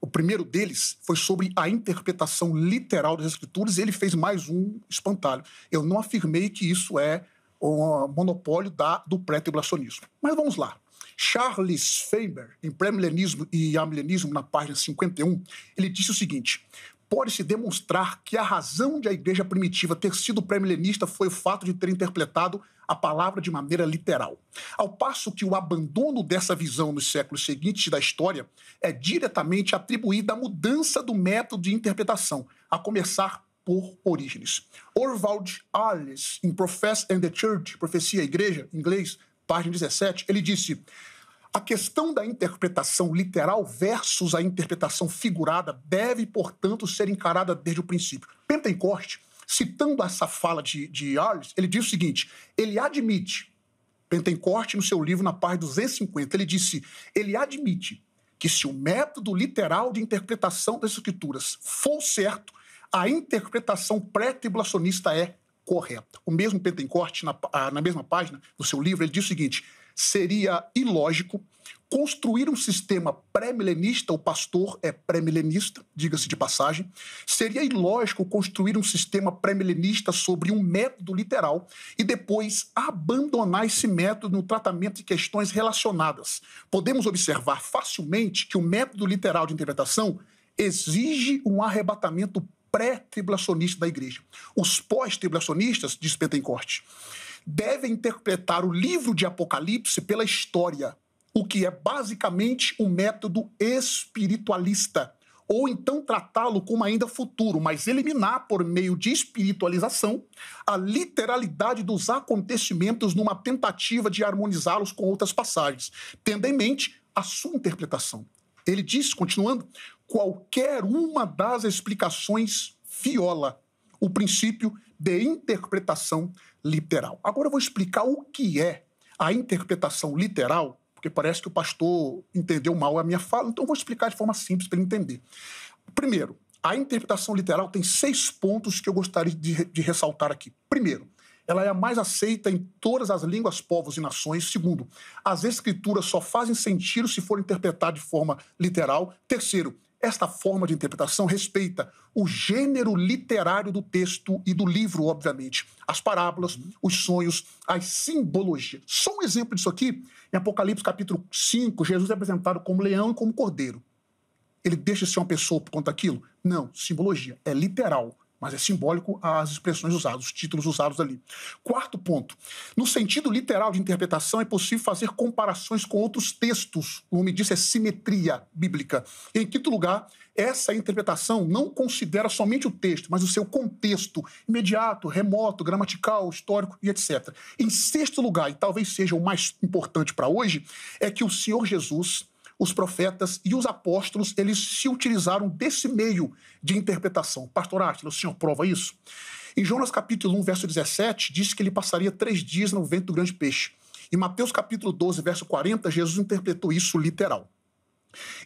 o primeiro deles, foi sobre a interpretação literal das escrituras, e ele fez mais um espantalho. Eu não afirmei que isso é o monopólio da, do pré-tribulacionismo. Mas vamos lá. Charles Faber, em Pré-Milenismo e Amilenismo, na página 51, ele disse o seguinte: pode-se demonstrar que a razão de a igreja primitiva ter sido pré-milenista foi o fato de ter interpretado a palavra de maneira literal. Ao passo que o abandono dessa visão nos séculos seguintes da história é diretamente atribuído à mudança do método de interpretação, a começar por Orígenes. Orvald Arles, em Profess and the Church, Profecia e Igreja, em inglês, página 17, ele disse: a questão da interpretação literal versus a interpretação figurada deve, portanto, ser encarada desde o princípio. Pentecoste, citando essa fala de, de Arles, ele diz o seguinte: ele admite, Pentecoste, no seu livro, na página 250, ele disse: ele admite que se o método literal de interpretação das escrituras for certo, a interpretação pré-tribulacionista é correta. O mesmo Pentecoste, na, ah, na mesma página do seu livro, ele diz o seguinte: seria ilógico construir um sistema pré-milenista, o pastor é pré-milenista, diga-se de passagem, seria ilógico construir um sistema pré-milenista sobre um método literal e depois abandonar esse método no tratamento de questões relacionadas. Podemos observar facilmente que o método literal de interpretação exige um arrebatamento pré-tribulacionista da igreja. Os pós-tribulacionistas, diz Pentecoste, devem interpretar o livro de Apocalipse pela história, o que é basicamente um método espiritualista, ou então tratá-lo como ainda futuro, mas eliminar por meio de espiritualização a literalidade dos acontecimentos numa tentativa de harmonizá-los com outras passagens, tendo em mente a sua interpretação. Ele diz, continuando, qualquer uma das explicações viola o princípio de interpretação literal. Agora eu vou explicar o que é a interpretação literal, porque parece que o pastor entendeu mal a minha fala, então eu vou explicar de forma simples para ele entender. Primeiro, a interpretação literal tem seis pontos que eu gostaria de, de ressaltar aqui. Primeiro, ela é a mais aceita em todas as línguas, povos e nações. Segundo, as escrituras só fazem sentido se for interpretadas de forma literal. Terceiro, esta forma de interpretação respeita o gênero literário do texto e do livro, obviamente, as parábolas, os sonhos, as simbologias. Só um exemplo disso aqui, em Apocalipse capítulo 5, Jesus é apresentado como leão e como cordeiro. Ele deixa de ser uma pessoa por conta daquilo? Não, simbologia, é literal mas é simbólico as expressões usadas, os títulos usados ali. Quarto ponto: no sentido literal de interpretação, é possível fazer comparações com outros textos. O nome disso é simetria bíblica. Em quinto lugar, essa interpretação não considera somente o texto, mas o seu contexto imediato, remoto, gramatical, histórico e etc. Em sexto lugar, e talvez seja o mais importante para hoje, é que o Senhor Jesus os profetas e os apóstolos, eles se utilizaram desse meio de interpretação. Pastor Átila, o senhor prova isso? Em Jonas capítulo 1, verso 17, diz que ele passaria três dias no vento do grande peixe. Em Mateus capítulo 12, verso 40, Jesus interpretou isso literal.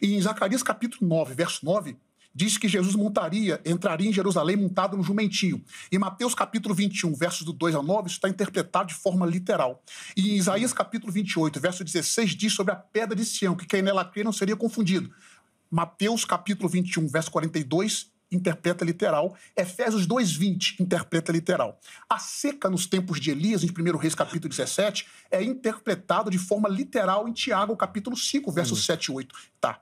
E em Zacarias capítulo 9, verso 9, diz que Jesus montaria, entraria em Jerusalém montado no jumentinho. Em Mateus capítulo 21, versos do 2 a 9, isso está interpretado de forma literal. E em Isaías capítulo 28, verso 16, diz sobre a pedra de Sião, que quem nela crê não seria confundido. Mateus capítulo 21, verso 42, interpreta literal. Efésios 2, 20, interpreta literal. A seca nos tempos de Elias, em 1 Reis capítulo 17, é interpretado de forma literal em Tiago capítulo 5, versos hum. 7 e 8. Tá.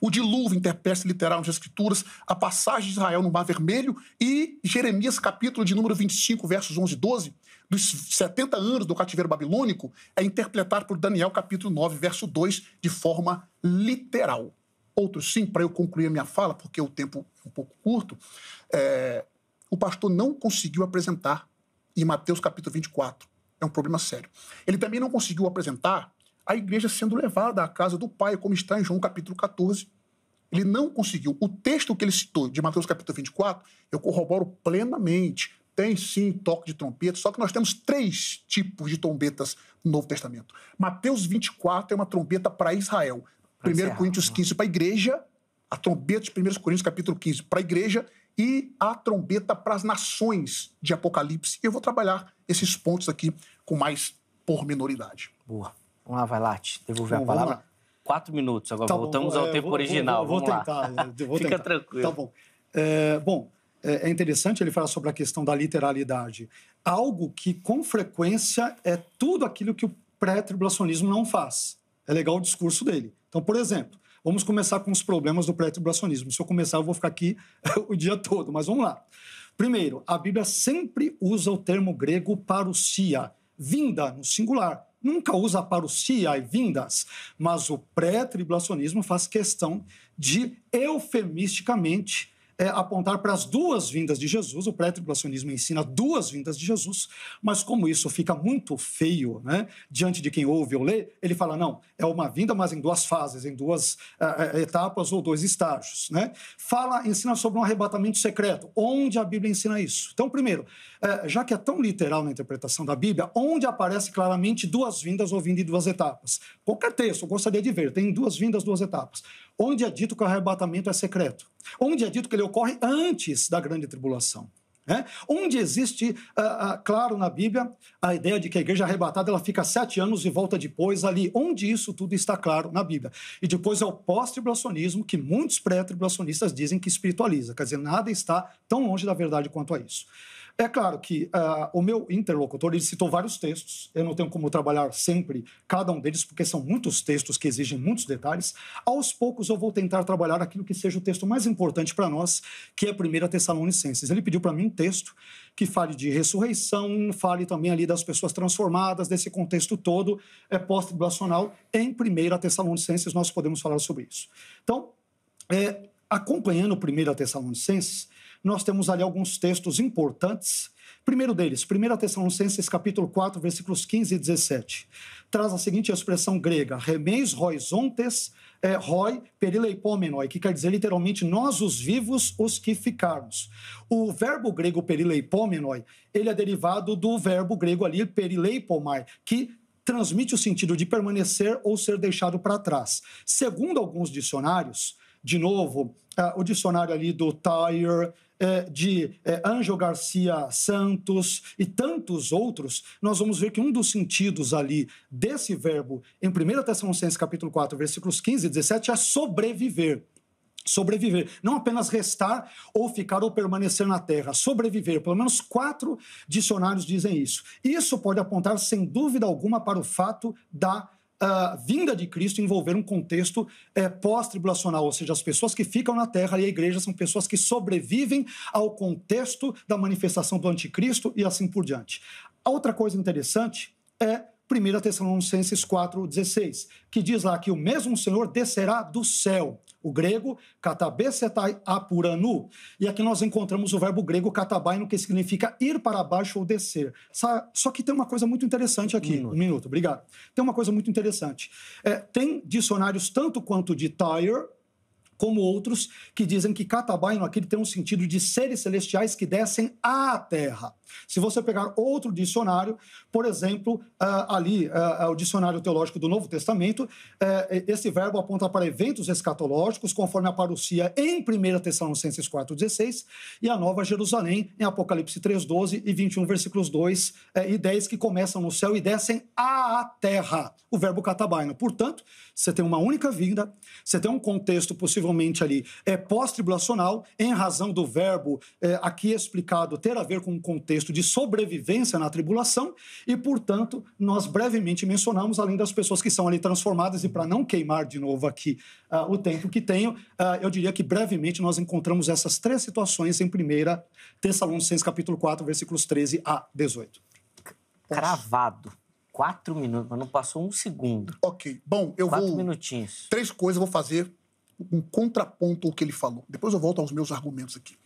O dilúvio interpreta literal nas Escrituras, a passagem de Israel no Mar Vermelho e Jeremias, capítulo de número 25, versos 11 e 12, dos 70 anos do cativeiro babilônico, é interpretado por Daniel, capítulo 9, verso 2, de forma literal. Outro sim, para eu concluir a minha fala, porque o tempo é um pouco curto, é, o pastor não conseguiu apresentar em Mateus capítulo 24. É um problema sério. Ele também não conseguiu apresentar a igreja sendo levada à casa do Pai, como está em João capítulo 14. Ele não conseguiu. O texto que ele citou de Mateus capítulo 24, eu corroboro plenamente. Tem sim toque de trombeta, só que nós temos três tipos de trombetas no Novo Testamento. Mateus 24 é uma trombeta para Israel. 1 Coríntios 15 né? para a igreja, a trombeta de 1 Coríntios capítulo 15 para a igreja e a trombeta para as nações de Apocalipse. Eu vou trabalhar esses pontos aqui com mais pormenoridade. Boa. Vamos lá, vai te devolver Bom, a palavra. Quatro minutos, agora tá voltamos bom, ao é, tempo vou, original. Vou, vou, vou <laughs> tentar, Fica tentar. tranquilo. Tá bom. É, bom, é, é interessante ele falar sobre a questão da literalidade. Algo que, com frequência, é tudo aquilo que o pré-tribulacionismo não faz. É legal o discurso dele. Então, por exemplo, vamos começar com os problemas do pré-tribulacionismo. Se eu começar, eu vou ficar aqui <laughs> o dia todo, mas vamos lá. Primeiro, a Bíblia sempre usa o termo grego parousia, vinda no singular, nunca usa a parousia e vindas, mas o pré-tribulacionismo faz questão de eufemisticamente é, apontar para as duas vindas de Jesus. O pré-tribulacionismo ensina duas vindas de Jesus, mas como isso fica muito feio né, diante de quem ouve ou lê, ele fala: não, é uma vinda, mas em duas fases, em duas uh, etapas ou dois estágios. Né? Fala, ensina sobre um arrebatamento secreto. Onde a Bíblia ensina isso? Então, primeiro, é, já que é tão literal na interpretação da Bíblia, onde aparece claramente duas vindas ou vinda em duas etapas? Qualquer texto, eu gostaria de ver, tem duas vindas, duas etapas onde é dito que o arrebatamento é secreto, onde é dito que ele ocorre antes da grande tribulação. É? Onde existe, uh, uh, claro, na Bíblia, a ideia de que a igreja arrebatada ela fica sete anos e volta depois ali, onde isso tudo está claro na Bíblia. E depois é o pós-tribulacionismo, que muitos pré-tribulacionistas dizem que espiritualiza, quer dizer, nada está tão longe da verdade quanto a isso. É claro que uh, o meu interlocutor ele citou vários textos, eu não tenho como trabalhar sempre cada um deles, porque são muitos textos que exigem muitos detalhes. Aos poucos eu vou tentar trabalhar aquilo que seja o texto mais importante para nós, que é a primeira Tessalonicenses. Ele pediu para mim um texto que fale de ressurreição, fale também ali das pessoas transformadas, desse contexto todo é, pós-tribulacional. Em primeira Tessalonicenses nós podemos falar sobre isso. Então, é, acompanhando primeira Tessalonicenses, nós temos ali alguns textos importantes. Primeiro deles, 1 Tessalonicenses capítulo 4, versículos 15 e 17. Traz a seguinte expressão grega, remeis horizontes é, roi perileipomenoi, que quer dizer literalmente nós os vivos, os que ficarmos. O verbo grego perileipomenoi, ele é derivado do verbo grego ali perileipomai, que transmite o sentido de permanecer ou ser deixado para trás. Segundo alguns dicionários, de novo, uh, o dicionário ali do Tyre, eh, de Ângelo eh, Garcia Santos e tantos outros, nós vamos ver que um dos sentidos ali desse verbo em 1 Tessalonicenses capítulo 4, versículos 15 e 17 é sobreviver sobreviver, não apenas restar ou ficar ou permanecer na terra, sobreviver. Pelo menos quatro dicionários dizem isso. Isso pode apontar, sem dúvida alguma, para o fato da uh, vinda de Cristo envolver um contexto uh, pós-tribulacional, ou seja, as pessoas que ficam na terra e a igreja são pessoas que sobrevivem ao contexto da manifestação do anticristo e assim por diante. A outra coisa interessante é 1 Tessalonicenses 4,16, que diz lá que o mesmo Senhor descerá do céu o grego katabesetai apuranu. E aqui nós encontramos o verbo grego katabaino, que significa ir para baixo ou descer. Só que tem uma coisa muito interessante aqui. Um minuto, um minuto obrigado. Tem uma coisa muito interessante. É, tem dicionários tanto quanto de tire, como outros que dizem que catabaino aqui tem um sentido de seres celestiais que descem à Terra. Se você pegar outro dicionário, por exemplo, ah, ali, ah, é o Dicionário Teológico do Novo Testamento, eh, esse verbo aponta para eventos escatológicos, conforme a em 1 Tessalonicenses 4,16 e a Nova Jerusalém em Apocalipse 3,12 e 21, versículos 2 eh, e 10, que começam no céu e descem à terra, o verbo catabaino. Portanto, você tem uma única vinda, você tem um contexto possível possivelmente ali é pós-tribulacional, em razão do verbo é, aqui explicado ter a ver com o um contexto de sobrevivência na tribulação, e, portanto, nós brevemente mencionamos, além das pessoas que são ali transformadas, e para não queimar de novo aqui uh, o tempo que tenho, uh, eu diria que brevemente nós encontramos essas três situações em 1 Tessalonicenses capítulo 4, versículos 13 a 18. Cravado quatro minutos, mas não passou um segundo. Ok. Bom, eu quatro vou. Quatro minutinhos. Três coisas eu vou fazer um contraponto ao que ele falou. Depois eu volto aos meus argumentos aqui.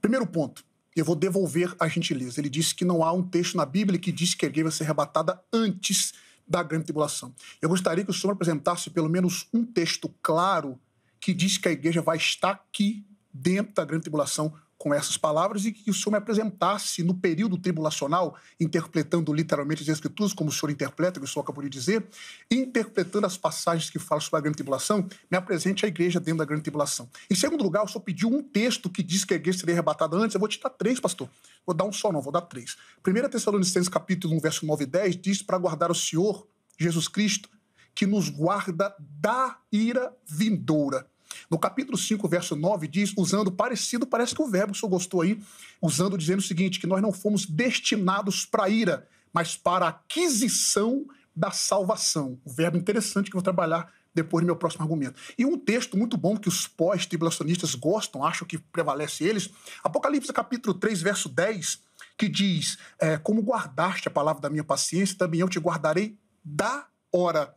Primeiro ponto, eu vou devolver a gentileza. Ele disse que não há um texto na Bíblia que diz que a igreja vai ser arrebatada antes da grande tribulação. Eu gostaria que o senhor apresentasse pelo menos um texto claro que diz que a igreja vai estar aqui dentro da grande tribulação com essas palavras e que o senhor me apresentasse no período tribulacional, interpretando literalmente as Escrituras, como o senhor interpreta, que o senhor acabou de dizer, interpretando as passagens que falam sobre a grande tribulação, me apresente a igreja dentro da grande tribulação. Em segundo lugar, o senhor pediu um texto que diz que a igreja seria arrebatada antes. Eu vou te dar três, pastor. Vou dar um só, não, vou dar três. 1 Tessalonicenses capítulo 1, verso 9 e 10 diz para guardar o Senhor, Jesus Cristo, que nos guarda da ira vindoura. No capítulo 5, verso 9, diz, usando parecido, parece que o verbo, o senhor gostou aí, usando, dizendo o seguinte: que nós não fomos destinados para ira, mas para aquisição da salvação. O verbo interessante que eu vou trabalhar depois no meu próximo argumento. E um texto muito bom que os pós-tribulacionistas gostam, acham que prevalece eles, Apocalipse capítulo 3, verso 10, que diz: é, Como guardaste a palavra da minha paciência, também eu te guardarei da hora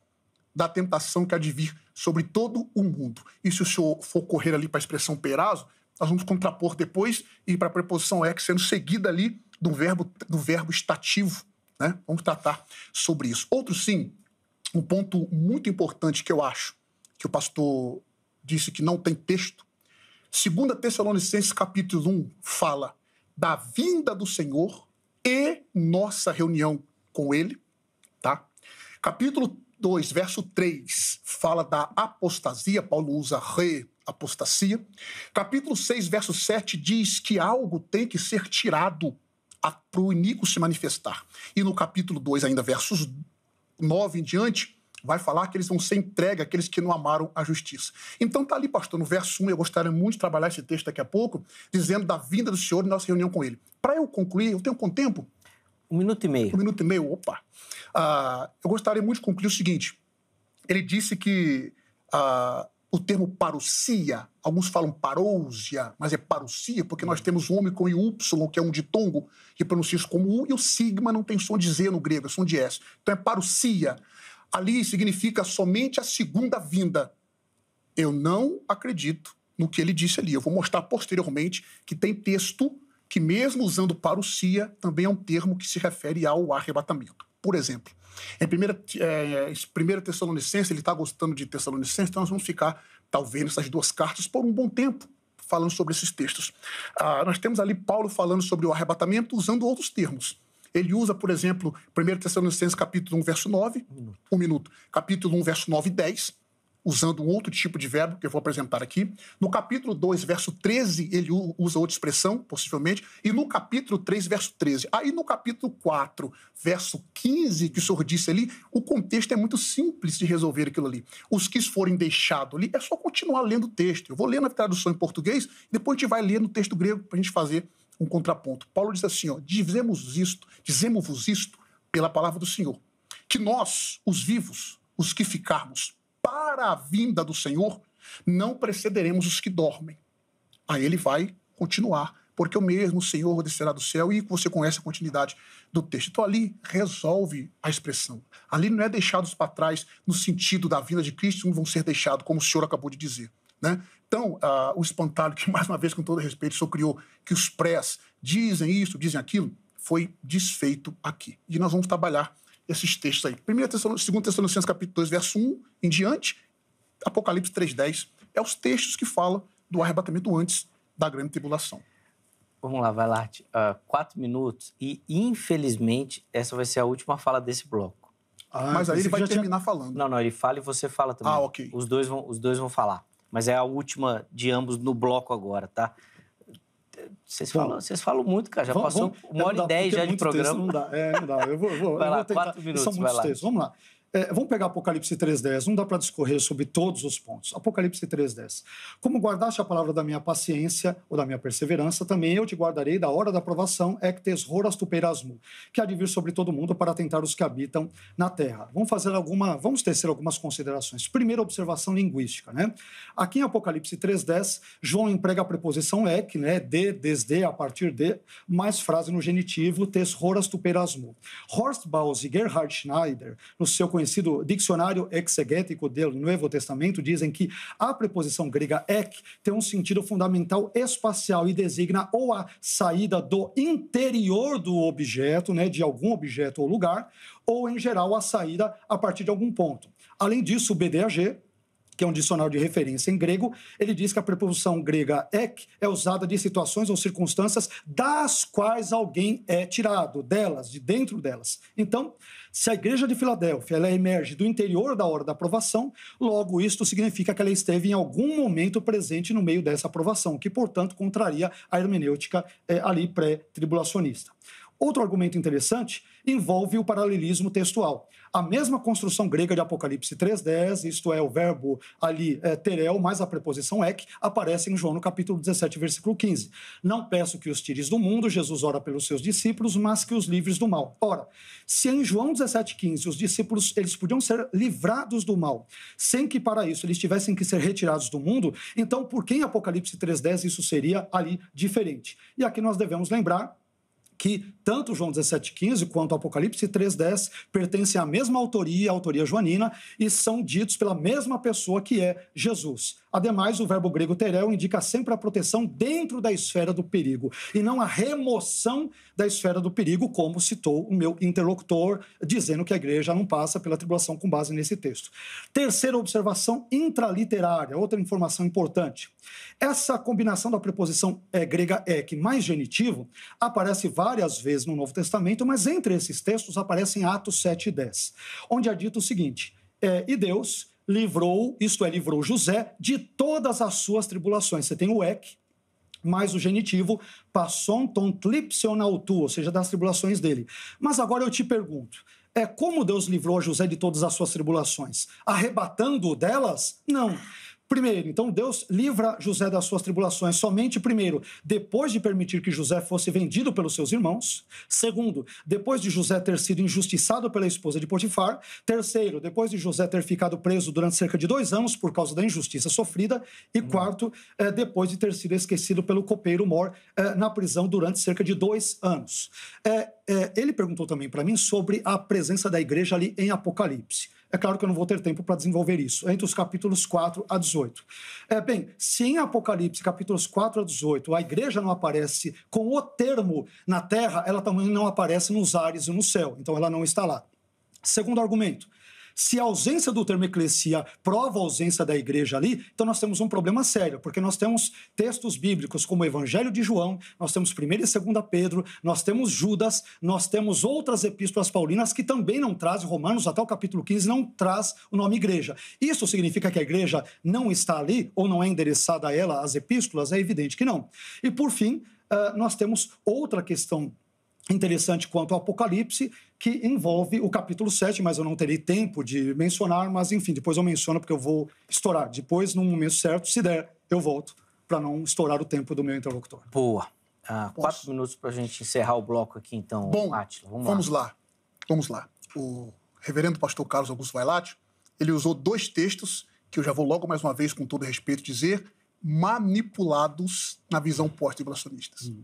da tentação que há de vir sobre todo o mundo. E se o senhor for correr ali para a expressão perazo, nós vamos contrapor depois e para a preposição ex, sendo seguida ali do verbo, do verbo estativo. Né? Vamos tratar sobre isso. Outro sim, um ponto muito importante que eu acho, que o pastor disse que não tem texto. Segunda Tessalonicenses capítulo 1 fala da vinda do Senhor e nossa reunião com ele, tá? Capítulo 2, verso 3, fala da apostasia, Paulo usa re, apostasia. Capítulo 6, verso 7 diz que algo tem que ser tirado para o inimigo se manifestar. E no capítulo 2, ainda versos 9 em diante, vai falar que eles vão ser entregue àqueles que não amaram a justiça. Então tá ali, pastor, no verso 1, eu gostaria muito de trabalhar esse texto daqui a pouco, dizendo da vinda do Senhor e nossa reunião com ele. Para eu concluir, eu tenho com tempo? Um minuto e meio. Um minuto e meio, opa. Ah, eu gostaria muito de concluir o seguinte. Ele disse que ah, o termo parousia, alguns falam parousia, mas é parousia, porque nós hum. temos o homem com o y, que é um ditongo, que pronuncia isso como u, e o sigma não tem som de z no grego, é som de s. Então é parousia. Ali significa somente a segunda vinda. Eu não acredito no que ele disse ali. Eu vou mostrar posteriormente que tem texto que, mesmo usando parousia, também é um termo que se refere ao arrebatamento. Por exemplo, em primeira, é, primeira Tessalonicense, ele está gostando de Tessalonicense, então nós vamos ficar, talvez, nessas duas cartas por um bom tempo, falando sobre esses textos. Ah, nós temos ali Paulo falando sobre o arrebatamento, usando outros termos. Ele usa, por exemplo, 1 Tessalonicenses capítulo 1, verso 9, um minuto. capítulo 1, verso 9 e 10, usando um outro tipo de verbo que eu vou apresentar aqui. No capítulo 2, verso 13, ele usa outra expressão, possivelmente, e no capítulo 3, verso 13. Aí no capítulo 4, verso 15, que o senhor disse ali, o contexto é muito simples de resolver aquilo ali. Os que forem deixados ali, é só continuar lendo o texto. Eu vou ler na tradução em português, depois a gente vai ler no texto grego para a gente fazer um contraponto. Paulo diz assim, ó, dizemos isto, dizemos-vos isto pela palavra do Senhor, que nós, os vivos, os que ficarmos, para a vinda do Senhor, não precederemos os que dormem. Aí ele vai continuar, porque o mesmo Senhor descerá do céu e você conhece a continuidade do texto. Então ali resolve a expressão. Ali não é deixados para trás no sentido da vinda de Cristo, não vão ser deixados, como o senhor acabou de dizer. Né? Então, uh, o espantalho, que <laughs> mais uma vez, com todo respeito, o senhor criou, que os prés dizem isso, dizem aquilo, foi desfeito aqui. E nós vamos trabalhar esses textos aí. 1 Tessalonicenses, do Tessalonicenses capítulo 2, verso 1 em diante, Apocalipse 3.10, é os textos que falam do arrebatamento antes da grande tribulação. Vamos lá, vai lá, uh, quatro minutos e, infelizmente, essa vai ser a última fala desse bloco. Ah, mas aí ele vai terminar tinha... falando. Não, não, ele fala e você fala também. Ah, ok. Os dois vão, os dois vão falar. Mas é a última de ambos no bloco agora, tá? Vocês falam, vocês falam muito, cara. Já vamos, passou vamos, uma hora e dez já de programa. Texto, não dá, é, não dá. Eu vou, eu vou, vai lá, tentar. quatro minutos. São muitos textos. Vamos lá. É, vamos pegar Apocalipse 3.10, não dá para discorrer sobre todos os pontos. Apocalipse 3.10. Como guardaste a palavra da minha paciência ou da minha perseverança, também eu te guardarei da hora da provação, ectes horas tu perasmu, que há de vir sobre todo mundo para tentar os que habitam na terra. Vamos fazer alguma, vamos tecer algumas considerações. Primeira observação linguística, né? Aqui em Apocalipse 3.10, João emprega a preposição ec, né? De, desde, a partir de, mais frase no genitivo, tes horas tu perasmu. Horst Baus e Gerhard Schneider, no seu conhecimento conhecido Dicionário Exegético no Novo Testamento, dizem que a preposição grega ek tem um sentido fundamental espacial e designa ou a saída do interior do objeto, né, de algum objeto ou lugar, ou, em geral, a saída a partir de algum ponto. Além disso, o BDAG, que é um dicionário de referência em grego, ele diz que a preposição grega ek é usada de situações ou circunstâncias das quais alguém é tirado, delas, de dentro delas. Então, se a igreja de Filadélfia ela emerge do interior da hora da aprovação, logo isto significa que ela esteve em algum momento presente no meio dessa aprovação, que, portanto, contraria a hermenêutica eh, ali pré-tribulacionista. Outro argumento interessante envolve o paralelismo textual a mesma construção grega de Apocalipse 3.10, isto é, o verbo ali é, terel mais a preposição ek, aparece em João no capítulo 17, versículo 15. Não peço que os tires do mundo, Jesus ora pelos seus discípulos, mas que os livres do mal. Ora, se em João 17,15 os discípulos eles podiam ser livrados do mal, sem que para isso eles tivessem que ser retirados do mundo, então por que em Apocalipse 3.10 isso seria ali diferente? E aqui nós devemos lembrar que tanto João 17,15 quanto Apocalipse 3,10 pertencem à mesma autoria, a autoria joanina, e são ditos pela mesma pessoa que é Jesus. Ademais, o verbo grego terel indica sempre a proteção dentro da esfera do perigo e não a remoção da esfera do perigo, como citou o meu interlocutor, dizendo que a igreja não passa pela tribulação com base nesse texto. Terceira observação intraliterária, outra informação importante. Essa combinação da preposição é, grega é ek mais genitivo aparece várias vezes no Novo Testamento, mas entre esses textos aparecem Atos 7 e 10, onde é dito o seguinte: é, e Deus livrou, isto é, livrou José de todas as suas tribulações. Você tem o ek, mais o genitivo, passon ton clipsion autu, ou seja, das tribulações dele. Mas agora eu te pergunto, é como Deus livrou José de todas as suas tribulações? Arrebatando-o delas? Não. Primeiro, então Deus livra José das suas tribulações somente primeiro, depois de permitir que José fosse vendido pelos seus irmãos. Segundo, depois de José ter sido injustiçado pela esposa de Potifar. Terceiro, depois de José ter ficado preso durante cerca de dois anos por causa da injustiça sofrida. E hum. quarto, é, depois de ter sido esquecido pelo copeiro Mor é, na prisão durante cerca de dois anos. É, ele perguntou também para mim sobre a presença da igreja ali em Apocalipse. É claro que eu não vou ter tempo para desenvolver isso, entre os capítulos 4 a 18. É, bem, se em Apocalipse, capítulos 4 a 18, a igreja não aparece com o termo na terra, ela também não aparece nos ares e no céu, então ela não está lá. Segundo argumento, se a ausência do termo eclesia prova a ausência da igreja ali, então nós temos um problema sério, porque nós temos textos bíblicos como o Evangelho de João, nós temos 1 e 2 Pedro, nós temos Judas, nós temos outras epístolas paulinas que também não trazem, Romanos até o capítulo 15 não traz o nome igreja. Isso significa que a igreja não está ali ou não é endereçada a ela as epístolas? É evidente que não. E por fim, ah, nós temos outra questão interessante quanto ao Apocalipse, que envolve o capítulo 7, mas eu não terei tempo de mencionar, mas enfim, depois eu menciono porque eu vou estourar. Depois, no momento certo, se der, eu volto para não estourar o tempo do meu interlocutor. Boa. Ah, quatro Posso? minutos para a gente encerrar o bloco aqui, então, Bom, Vamos, vamos lá. lá. Vamos lá. O reverendo pastor Carlos Augusto Vailate, ele usou dois textos que eu já vou logo mais uma vez, com todo respeito, dizer manipulados na visão pós-tribulacionista. Hum.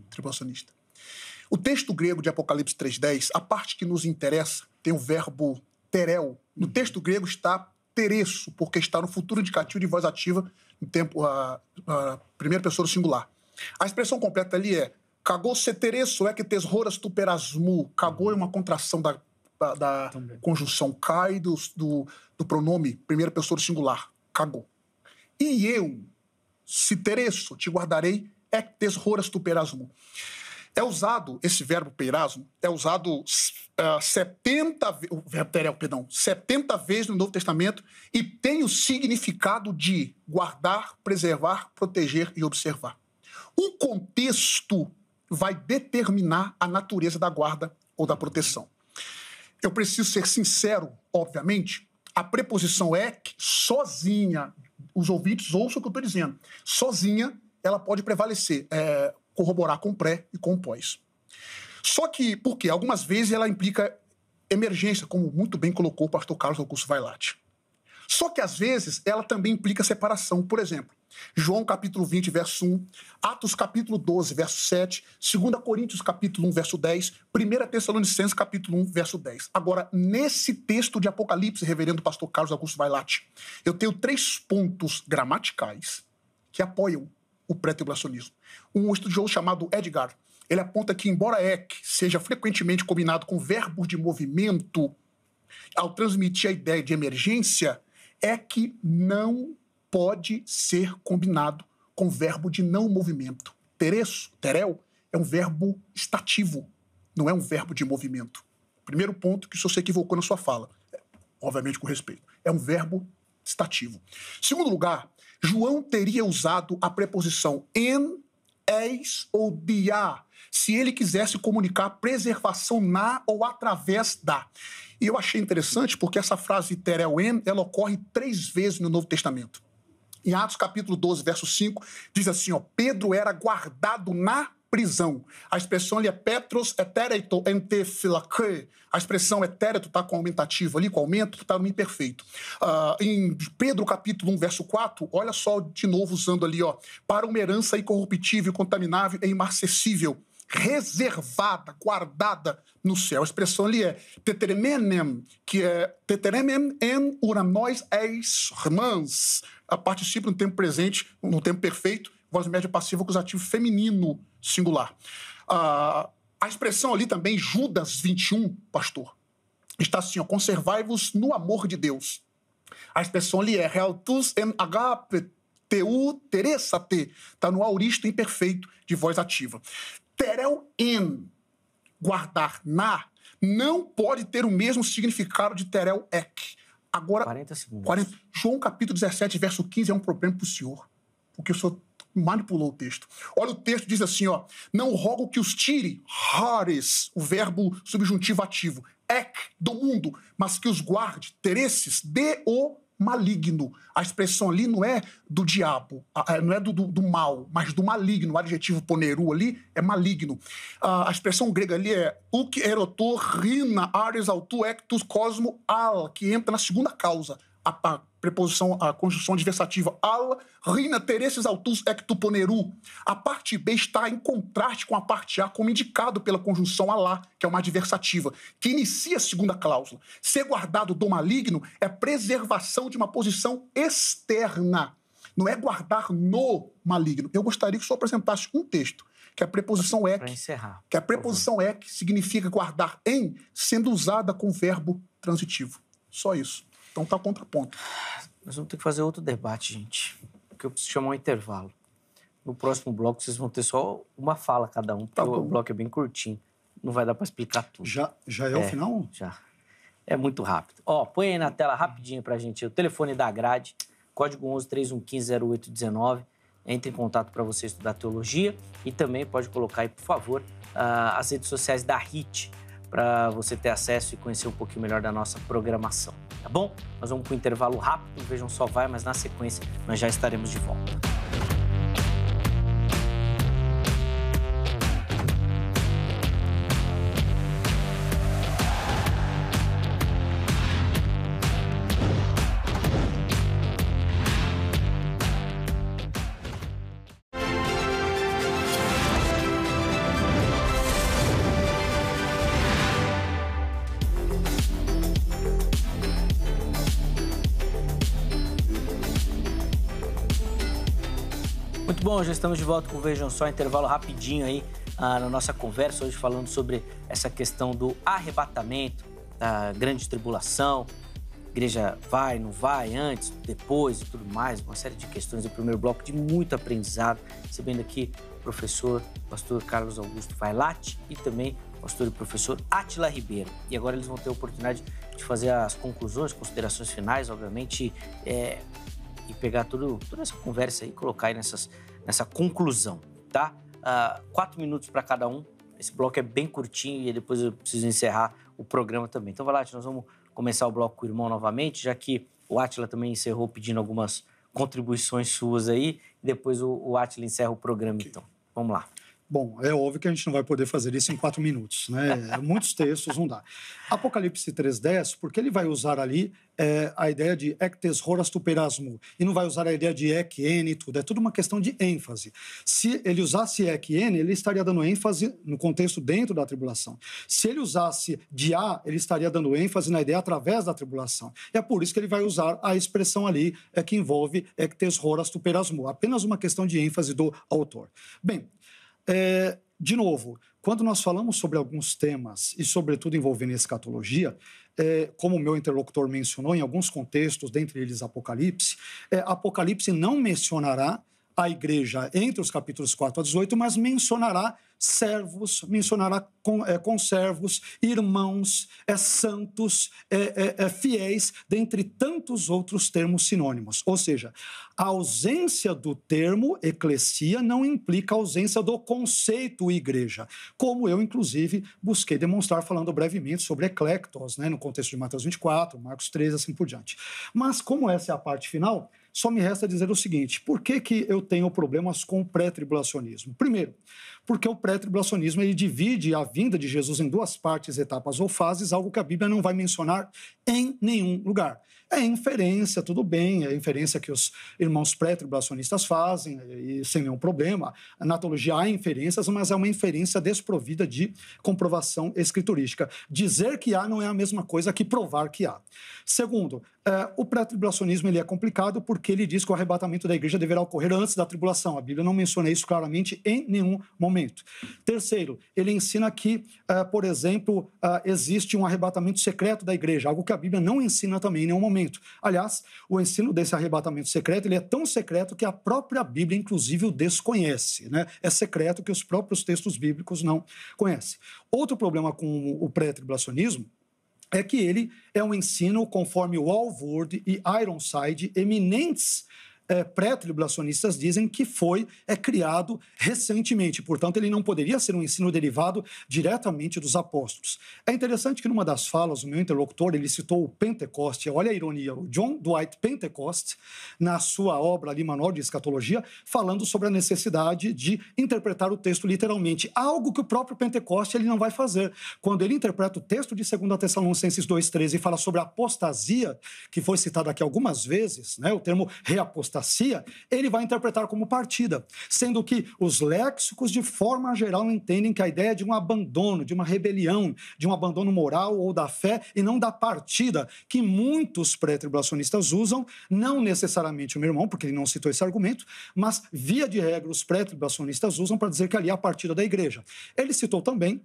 O texto grego de Apocalipse 3.10, a parte que nos interessa, tem o verbo terel. No uhum. texto grego está tereço, porque está no futuro indicativo de voz ativa, no tempo, a, a primeira pessoa do singular. A expressão completa ali é cagou se tereço é que tesouras tu perasmu. Cagou é uma uhum. contração da, da, da conjunção cai do, do, do, pronome primeira pessoa do singular. Cagou. E eu, se tereço, te guardarei, é tesouras tu perasmu. É usado esse verbo peirasmo, é usado uh, ah, 70 o verbo perdão, 70 vezes no Novo Testamento e tem o significado de guardar, preservar, proteger e observar. O contexto vai determinar a natureza da guarda ou da proteção. Eu preciso ser sincero, obviamente, a preposição é que sozinha, os ouvintes ouçam o que eu estou dizendo, sozinha ela pode prevalecer, é, corroborar com pré e com pós. Só que, por quê? Algumas vezes ela implica emergência, como muito bem colocou o pastor Carlos Augusto Vailate. Só que às vezes ela também implica separação. Por exemplo, João capítulo 20, verso 1, Atos capítulo 12, verso 7, 2 Coríntios capítulo 1, verso 10, 1 Tessalonicenses capítulo 1, verso 10. Agora, nesse texto de Apocalipse, reverendo pastor Carlos Augusto Vailate, eu tenho três pontos gramaticais que apoiam o pré-tribulacionismo um estudioso chamado Edgar. Ele aponta que, embora Eck seja frequentemente combinado com verbos de movimento ao transmitir a ideia de emergência, Eck não pode ser combinado com verbo de não movimento. Tereço, terel, é um verbo estativo, não é um verbo de movimento. Primeiro ponto que o senhor se equivocou na sua fala, obviamente com respeito, é um verbo estativo. Segundo lugar, João teria usado a preposição en és ou de se ele quisesse comunicar preservação na ou através da. E eu achei interessante porque essa frase tereuem, ela ocorre três vezes no Novo Testamento. Em Atos capítulo 12, verso 5, diz assim, ó, Pedro era guardado na prisão. A expressão ali é petros etereito entefilaque. A expressão etereto está com aumentativo ali, com aumento, está no imperfeito. Uh, em Pedro capítulo 1, verso 4, olha só de novo usando ali, ó, para uma herança incorruptível, contaminável e imarcessível reservada, guardada no céu. A expressão ali é teteremenem, que é teteremen en uranois eis hermans. A participa no tempo presente, no tempo perfeito, voz média passiva, acusativo feminino singular. Ah, a expressão ali também, Judas 21, pastor, está assim: conservai-vos no amor de Deus. A expressão ali é Realtus en agape teresa te, está no auristo imperfeito de voz ativa. Terel en, guardar na, não pode ter o mesmo significado de terel ek. Agora, 40 segundos. 40, João capítulo 17, verso 15 é um problema para o senhor, porque o senhor manipulou o texto. Olha, o texto diz assim, ó, não rogo que os tire, hares, o verbo subjuntivo ativo, ek, do mundo, mas que os guarde, teresses, de o maligno. A expressão ali não é do diabo, é, não é do, do, do mal, mas do maligno. O adjetivo poneru ali é maligno. a expressão grega ali é uk erotor rina ares autu ectus cosmo al, que entra na segunda causa a, a preposição, a conjunção adversativa al, rina tereces altus ectu poneru. A parte B está em contraste com a parte A, como indicado pela conjunção alá, que é uma adversativa, que inicia a segunda cláusula. Ser guardado do maligno é preservação de uma posição externa. Não é guardar no maligno. Eu gostaria que o senhor apresentasse um texto, que é a preposição ek. Que a preposição ek significa guardar em, sendo usada com verbo transitivo. Só isso. Então tá o contraponto. Nós vamos ter que fazer outro debate, gente, porque eu preciso chamar um intervalo. No próximo bloco vocês vão ter só uma fala cada um, tá porque tá o bloco é bem curtinho. Não vai dar para explicar tudo. Já, já é, é o final? Já. É muito rápido. Ó, põe aí na tela rapidinho pra gente o telefone da grade, código 11 3115 0819 entre em contato para você estudar teologia e também pode colocar aí, por favor, as redes sociais da HIT para você ter acesso e conhecer um pouquinho melhor da nossa programação tá bom? Nós vamos para um intervalo rápido, vejam só vai, mas na sequência nós já estaremos de volta. bom, já estamos de volta com Vejam Só, intervalo rapidinho aí ah, na nossa conversa hoje falando sobre essa questão do arrebatamento, da grande tribulação, igreja vai, não vai, antes, depois e tudo mais, uma série de questões do primeiro bloco de muito aprendizado, recebendo aqui o professor, pastor Carlos Augusto Vailate e também o pastor e professor Atila Ribeiro. E agora eles vão ter a oportunidade de fazer as conclusões, considerações finais, obviamente, é, e pegar tudo, toda essa conversa e colocar aí nessas nessa conclusão, tá? Uh, quatro minutos para cada um. Esse bloco é bem curtinho e depois eu preciso encerrar o programa também. Então, vai lá, nós vamos começar o bloco com o irmão novamente, já que o Atila também encerrou pedindo algumas contribuições suas aí. E depois o, o Atila encerra o programa, então. Vamos lá. Bom, é óbvio que a gente não vai poder fazer isso em quatro minutos, né? <laughs> Muitos textos não dá. Apocalipse 3.10, porque ele vai usar ali é, a ideia de ectes horas tu e não vai usar a ideia de ek, e tudo. É tudo uma questão de ênfase. Se ele usasse ek, ele estaria dando ênfase no contexto dentro da tribulação. Se ele usasse de a, ele estaria dando ênfase na ideia através da tribulação. E é por isso que ele vai usar a expressão ali é, que envolve ectes horas tu Apenas uma questão de ênfase do autor. Bem, é, de novo, quando nós falamos sobre alguns temas, e sobretudo envolvendo escatologia, é, como o meu interlocutor mencionou, em alguns contextos, dentre eles Apocalipse, é, Apocalipse não mencionará a igreja entre os capítulos 4 a 18, mas mencionará servos, mencionará com, é, conservos, irmãos, é, santos, é, é, é, fiéis, dentre tantos outros termos sinônimos. Ou seja, a ausência do termo eclesia não implica a ausência do conceito igreja, como eu, inclusive, busquei demonstrar falando brevemente sobre eclectos, né, no contexto de Mateus 24, Marcos 3, assim por diante. Mas como essa é a parte final, só me resta dizer o seguinte: por que, que eu tenho problemas com o pré-tribulacionismo? Primeiro, porque o pré-tribulacionismo ele divide a vinda de Jesus em duas partes, etapas ou fases, algo que a Bíblia não vai mencionar em nenhum lugar. É inferência, tudo bem, é inferência que os irmãos pré-tribulacionistas fazem, é, e sem nenhum problema. Na teologia há inferências, mas é uma inferência desprovida de comprovação escriturística. Dizer que há não é a mesma coisa que provar que há. Segundo, é, o pré-tribulacionismo ele é complicado porque ele diz que o arrebatamento da igreja deverá ocorrer antes da tribulação. A Bíblia não menciona isso claramente em nenhum momento. Terceiro, ele ensina que, é, por exemplo, é, existe um arrebatamento secreto da igreja, algo que a Bíblia não ensina também em nenhum momento arrebatamento. Aliás, o ensino desse arrebatamento secreto ele é tão secreto que a própria Bíblia, inclusive, o desconhece. Né? É secreto que os próprios textos bíblicos não conhecem. Outro problema com o pré-tribulacionismo é que ele é um ensino conforme Walford e Ironside, eminentes é, pré-tribulacionistas dizem que foi é, criado recentemente. Portanto, ele não poderia ser um ensino derivado diretamente dos apóstolos. É interessante que numa das falas, o meu interlocutor, ele citou o Pentecoste. Olha a ironia, o John Dwight Pentecoste, na sua obra ali, Manual de Escatologia, falando sobre a necessidade de interpretar o texto literalmente. Algo que o próprio Pentecoste ele não vai fazer. Quando ele interpreta o texto de 2 Tessalonicenses 2,13 e fala sobre a apostasia, que foi citado aqui algumas vezes, né, o termo reapostasia, ele vai interpretar como partida, sendo que os léxicos, de forma geral, entendem que a ideia é de um abandono, de uma rebelião, de um abandono moral ou da fé, e não da partida, que muitos pré-tribulacionistas usam, não necessariamente o meu irmão, porque ele não citou esse argumento, mas, via de regra, os pré-tribulacionistas usam para dizer que ali é a partida da igreja. Ele citou também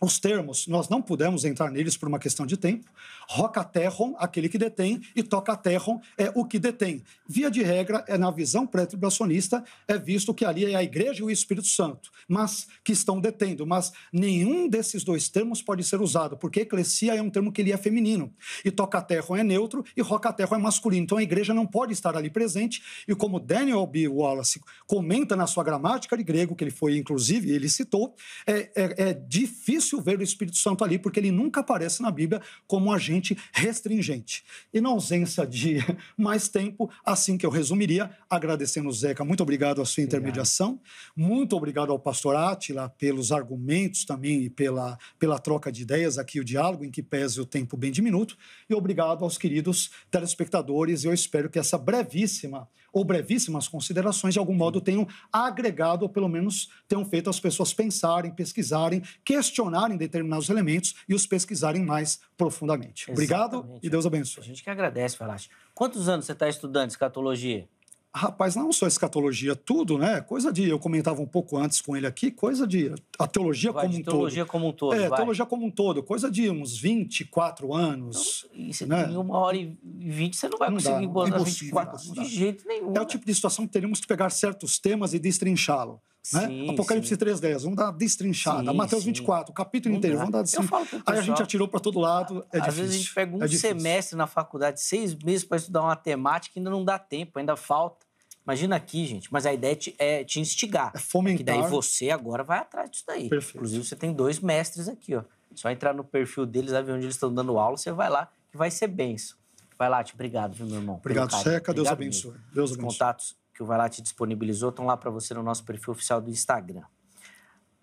os termos, nós não pudemos entrar neles por uma questão de tempo. Rocaterron, aquele que detém, e tocaterron é o que detém. Via de regra, é na visão pré-tribulacionista, é visto que ali é a igreja e o Espírito Santo, mas que estão detendo. Mas nenhum desses dois termos pode ser usado, porque eclesia é um termo que ele é feminino. E tocaterron é neutro e rocaterron é masculino. Então a igreja não pode estar ali presente. E como Daniel B. Wallace comenta na sua gramática de grego, que ele foi, inclusive, ele citou, é, é, é difícil difícil ver o Espírito Santo ali, porque ele nunca aparece na Bíblia como um agente restringente. E na ausência de <laughs> mais tempo, assim que eu resumiria, agradecendo Zeca, muito obrigado à sua intermediação, muito obrigado ao pastor Atila pelos argumentos também e pela, pela troca de ideias aqui, o diálogo, em que pese o tempo bem diminuto, e obrigado aos queridos telespectadores, eu espero que essa brevíssima ou brevíssimas considerações, de algum modo tenham agregado, ou pelo menos tenham feito as pessoas pensarem, pesquisarem, questionarem determinados elementos e os pesquisarem mais profundamente. Exatamente. Obrigado e Deus abençoe. A gente que agradece, Falache. Quantos anos você está estudando escatologia? Rapaz, não só escatologia, tudo, né? Coisa de. Eu comentava um pouco antes com ele aqui, coisa de. A teologia vai, como um teologia todo. como um todo. É, vai. teologia como um todo, coisa de uns 24 anos. Então, isso, né? Em uma hora e vinte você não vai não conseguir dá, é botar 24 dá, de jeito nenhum. É né? o tipo de situação que teríamos que pegar certos temas e destrinchá-lo. Né? Sim, Apocalipse sim. 3, 10, vamos dar destrinchada. Sim, Mateus sim. 24, capítulo não inteiro, dá. vamos dar destrinchada. Assim. Aí a gente atirou para todo lado, é Às difícil. vezes a gente pega um é semestre na faculdade, seis meses para estudar uma temática e ainda não dá tempo, ainda falta. Imagina aqui, gente, mas a ideia é, é te instigar. É fomentar. É que daí você agora vai atrás disso daí. Perfeito. Inclusive, você tem dois mestres aqui, ó. É só entrar no perfil deles, ver onde eles estão dando aula, você vai lá, que vai ser benção. Vai lá, te obrigado, viu, meu irmão? Obrigado, Seca. Deus abençoe. Mesmo. Deus abençoe. Os contatos que o Vai Lá te disponibilizou estão lá para você no nosso perfil oficial do Instagram.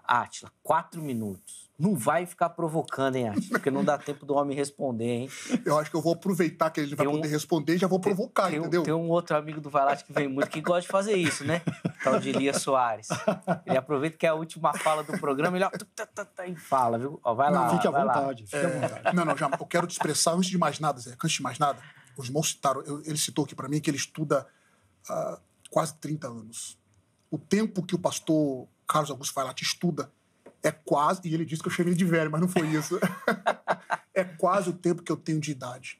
Atila, quatro minutos. Não vai ficar provocando, hein, Arte? Porque não dá tempo do homem responder, hein? Eu acho que eu vou aproveitar que ele tem vai um... poder responder e já vou provocar, tem, entendeu? Tem um outro amigo do Valate que vem muito que gosta de fazer isso, né? Tal de Elias Soares. Ele aproveita que é a última fala do programa ele, e fala, viu? Ó, vai lá. Não, fique à vontade. Fique à é. vontade. Não, não, já, eu quero te expressar antes de mais nada, Zé. Antes de mais nada, os irmãos citaram, eu, ele citou aqui para mim que ele estuda há ah, quase 30 anos. O tempo que o pastor Carlos Augusto Valate estuda é quase. E ele disse que eu chamei de velho, mas não foi isso. <laughs> é quase o tempo que eu tenho de idade.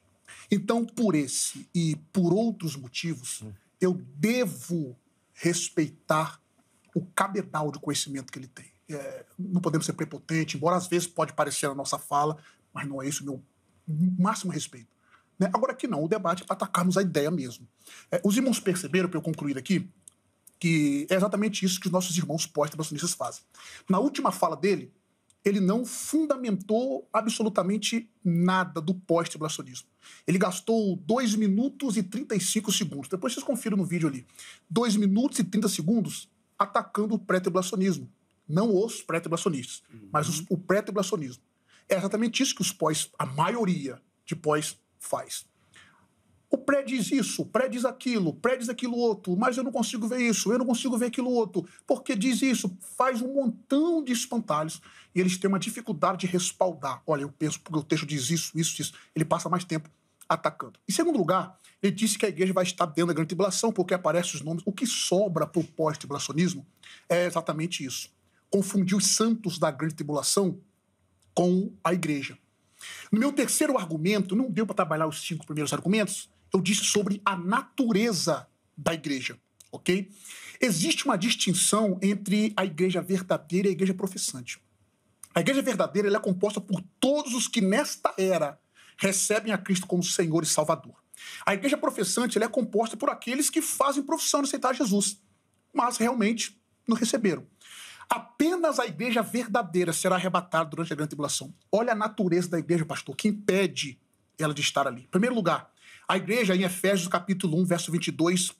Então, por esse e por outros motivos, eu devo respeitar o cabedal de conhecimento que ele tem. É, não podemos ser prepotentes, embora às vezes pode parecer a nossa fala, mas não é isso o meu máximo respeito. Né? Agora que não, o debate é para atacarmos a ideia mesmo. É, os irmãos perceberam, para eu concluir aqui, que é exatamente isso que os nossos irmãos pós-trabalhistas fazem. Na última fala dele, ele não fundamentou absolutamente nada do pós-tribulacionismo. Ele gastou 2 minutos e 35 segundos. Depois vocês confiram no vídeo ali. 2 minutos e 30 segundos atacando o pré-tribulacionismo. Não os pré-tribulacionistas, uhum. mas os, o pré-tribulacionismo. É exatamente isso que os pós, a maioria de pós, faz. O pré diz isso, o pré diz aquilo, o pré diz aquilo outro, mas eu não consigo ver isso, eu não consigo ver aquilo outro, porque diz isso, faz um montão de espantalhos e eles têm uma dificuldade de respaldar. Olha, eu penso porque o texto diz isso, isso, isso. Ele passa mais tempo atacando. Em segundo lugar, ele disse que a igreja vai estar dentro da grande tribulação, porque aparecem os nomes. O que sobra para o pós-tribulacionismo é exatamente isso. Confundir os santos da grande tribulação com a igreja. No meu terceiro argumento, não deu para trabalhar os cinco primeiros argumentos, eu disse sobre a natureza da igreja, ok? Existe uma distinção entre a igreja verdadeira e a igreja professante. A igreja verdadeira é composta por todos os que nesta era recebem a Cristo como Senhor e Salvador. A igreja professante é composta por aqueles que fazem profissão de aceitar Jesus, mas realmente não receberam. Apenas a igreja verdadeira será arrebatada durante a grande tribulação. Olha a natureza da igreja, pastor, que impede ela de estar ali. Em primeiro lugar, a igreja, em Efésios capítulo 1, verso 22,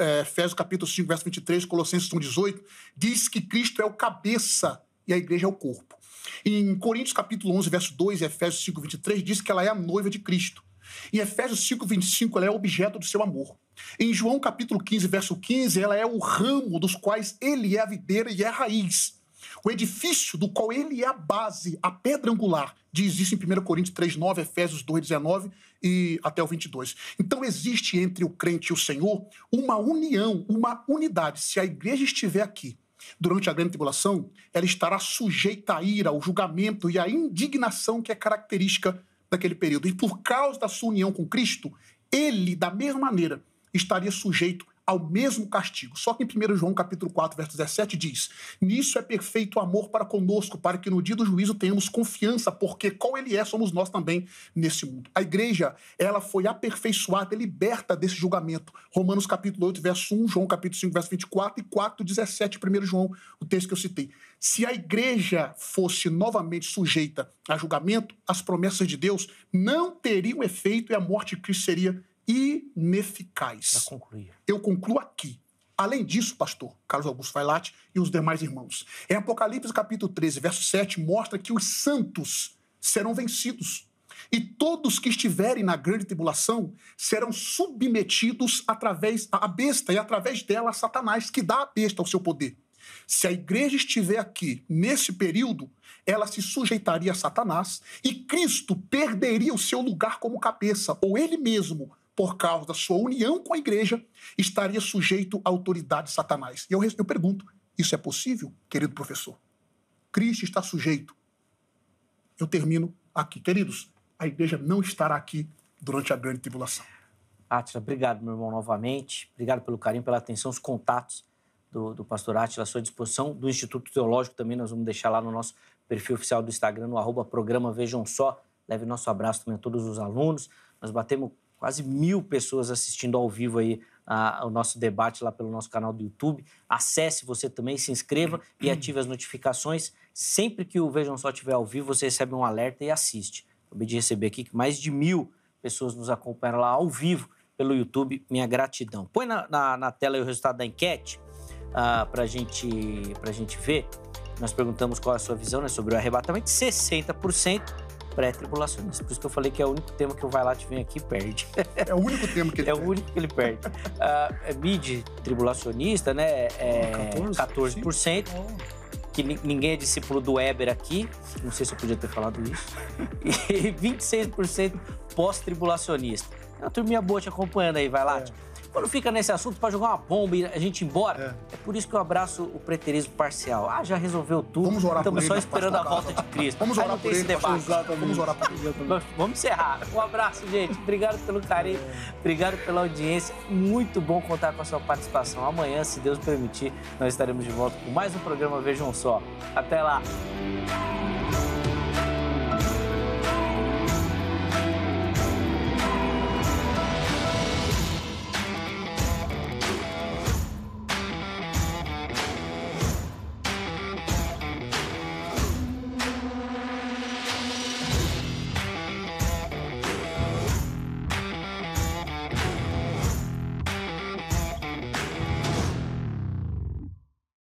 é, Efésios capítulo 5, verso 23, Colossenses 1, 18, diz que Cristo é o cabeça e a igreja é o corpo. Em Coríntios capítulo 11, verso 2 e Efésios 5, 23, diz que ela é a noiva de Cristo. Em Efésios 5, 25, ela é objeto do seu amor. Em João capítulo 15, verso 15, ela é o ramo dos quais ele é a videira e é a raiz. O edifício do qual ele é a base, a pedra angular, diz isso em 1 Coríntios 3, 9, Efésios 2, 19 e até o 22. Então existe entre o crente e o Senhor uma união, uma unidade. Se a igreja estiver aqui durante a grande tribulação, ela estará sujeita à ira, ao julgamento e à indignação que é característica daquele período. E por causa da sua união com Cristo, ele, da mesma maneira, estaria sujeito ao mesmo castigo. Só que em 1 João capítulo 4, verso 17 diz: "Nisso é perfeito o amor para conosco, para que no dia do juízo tenhamos confiança, porque qual ele é, somos nós também nesse mundo". A igreja, ela foi aperfeiçoada, liberta desse julgamento. Romanos capítulo 8, verso 1, João capítulo 5, verso 24 e 4, 17, 1 João, o texto que eu citei. Se a igreja fosse novamente sujeita a julgamento, as promessas de Deus não teriam efeito e a morte de Cristo seria ineficaz. Para concluir. Eu concluo aqui. Além disso, pastor Carlos Augusto Failate e os demais irmãos, em Apocalipse capítulo 13, verso 7, mostra que os santos serão vencidos. E todos que estiverem na grande tribulação serão submetidos através à besta e através dela a Satanás, que dá a besta o seu poder. Se a igreja estiver aqui nesse período, ela se sujeitaria a Satanás e Cristo perderia o seu lugar como cabeça, ou ele mesmo por causa da sua união com a igreja, estaria sujeito à autoridade de Satanás. E eu, eu pergunto: isso é possível, querido professor? Cristo está sujeito. Eu termino aqui. Queridos, a igreja não estará aqui durante a grande tribulação. Atila, obrigado, meu irmão, novamente. Obrigado pelo carinho, pela atenção, os contatos do, do pastor Atila à sua disposição, do Instituto Teológico também, nós vamos deixar lá no nosso perfil oficial do Instagram, no arroba programa Vejam Só. Leve nosso abraço também a todos os alunos. Nós batemos quase mil pessoas assistindo ao vivo aí a, o nosso debate lá pelo nosso canal do YouTube. Acesse você também, se inscreva e uhum. ative as notificações. Sempre que o Vejam Só tiver ao vivo, você recebe um alerta e assiste. Acabei de receber aqui que mais de mil pessoas nos acompanham lá ao vivo pelo YouTube. Minha gratidão. Põe na, na, na tela o resultado da enquete uh, ah, para gente, a gente ver. Nós perguntamos qual é a sua visão né, sobre o arrebatamento. 60% pré-tribulacionista. Por isso que eu falei que é o único tema que o Vai Lá Te Vem Aqui perde. É o único tema que ele é <laughs> perde. É o único que ele perde. Uh, mid tribulacionista, né? É 14%. 14% que ninguém é discípulo do Weber aqui. Não sei se eu podia ter falado isso. <laughs> E 26% pós-tribulacionista. É uma turminha boa te acompanhando aí, vai lá. É. Quando fica nesse assunto, pode jogar uma bomba e a gente ir embora. É. é por isso que eu abraço o preterismo parcial. Ah, já resolveu tudo. Vamos orar Estamos por ele, só esperando a volta de Cristo. Vamos orar por ele, debate. Vamos orar por ele também. Vamos encerrar. Um abraço, gente. Obrigado pelo carinho. Obrigado pela audiência. Muito bom contar com a sua participação. Amanhã, se Deus permitir, nós estaremos de volta com mais um programa Vejam Só. Até lá.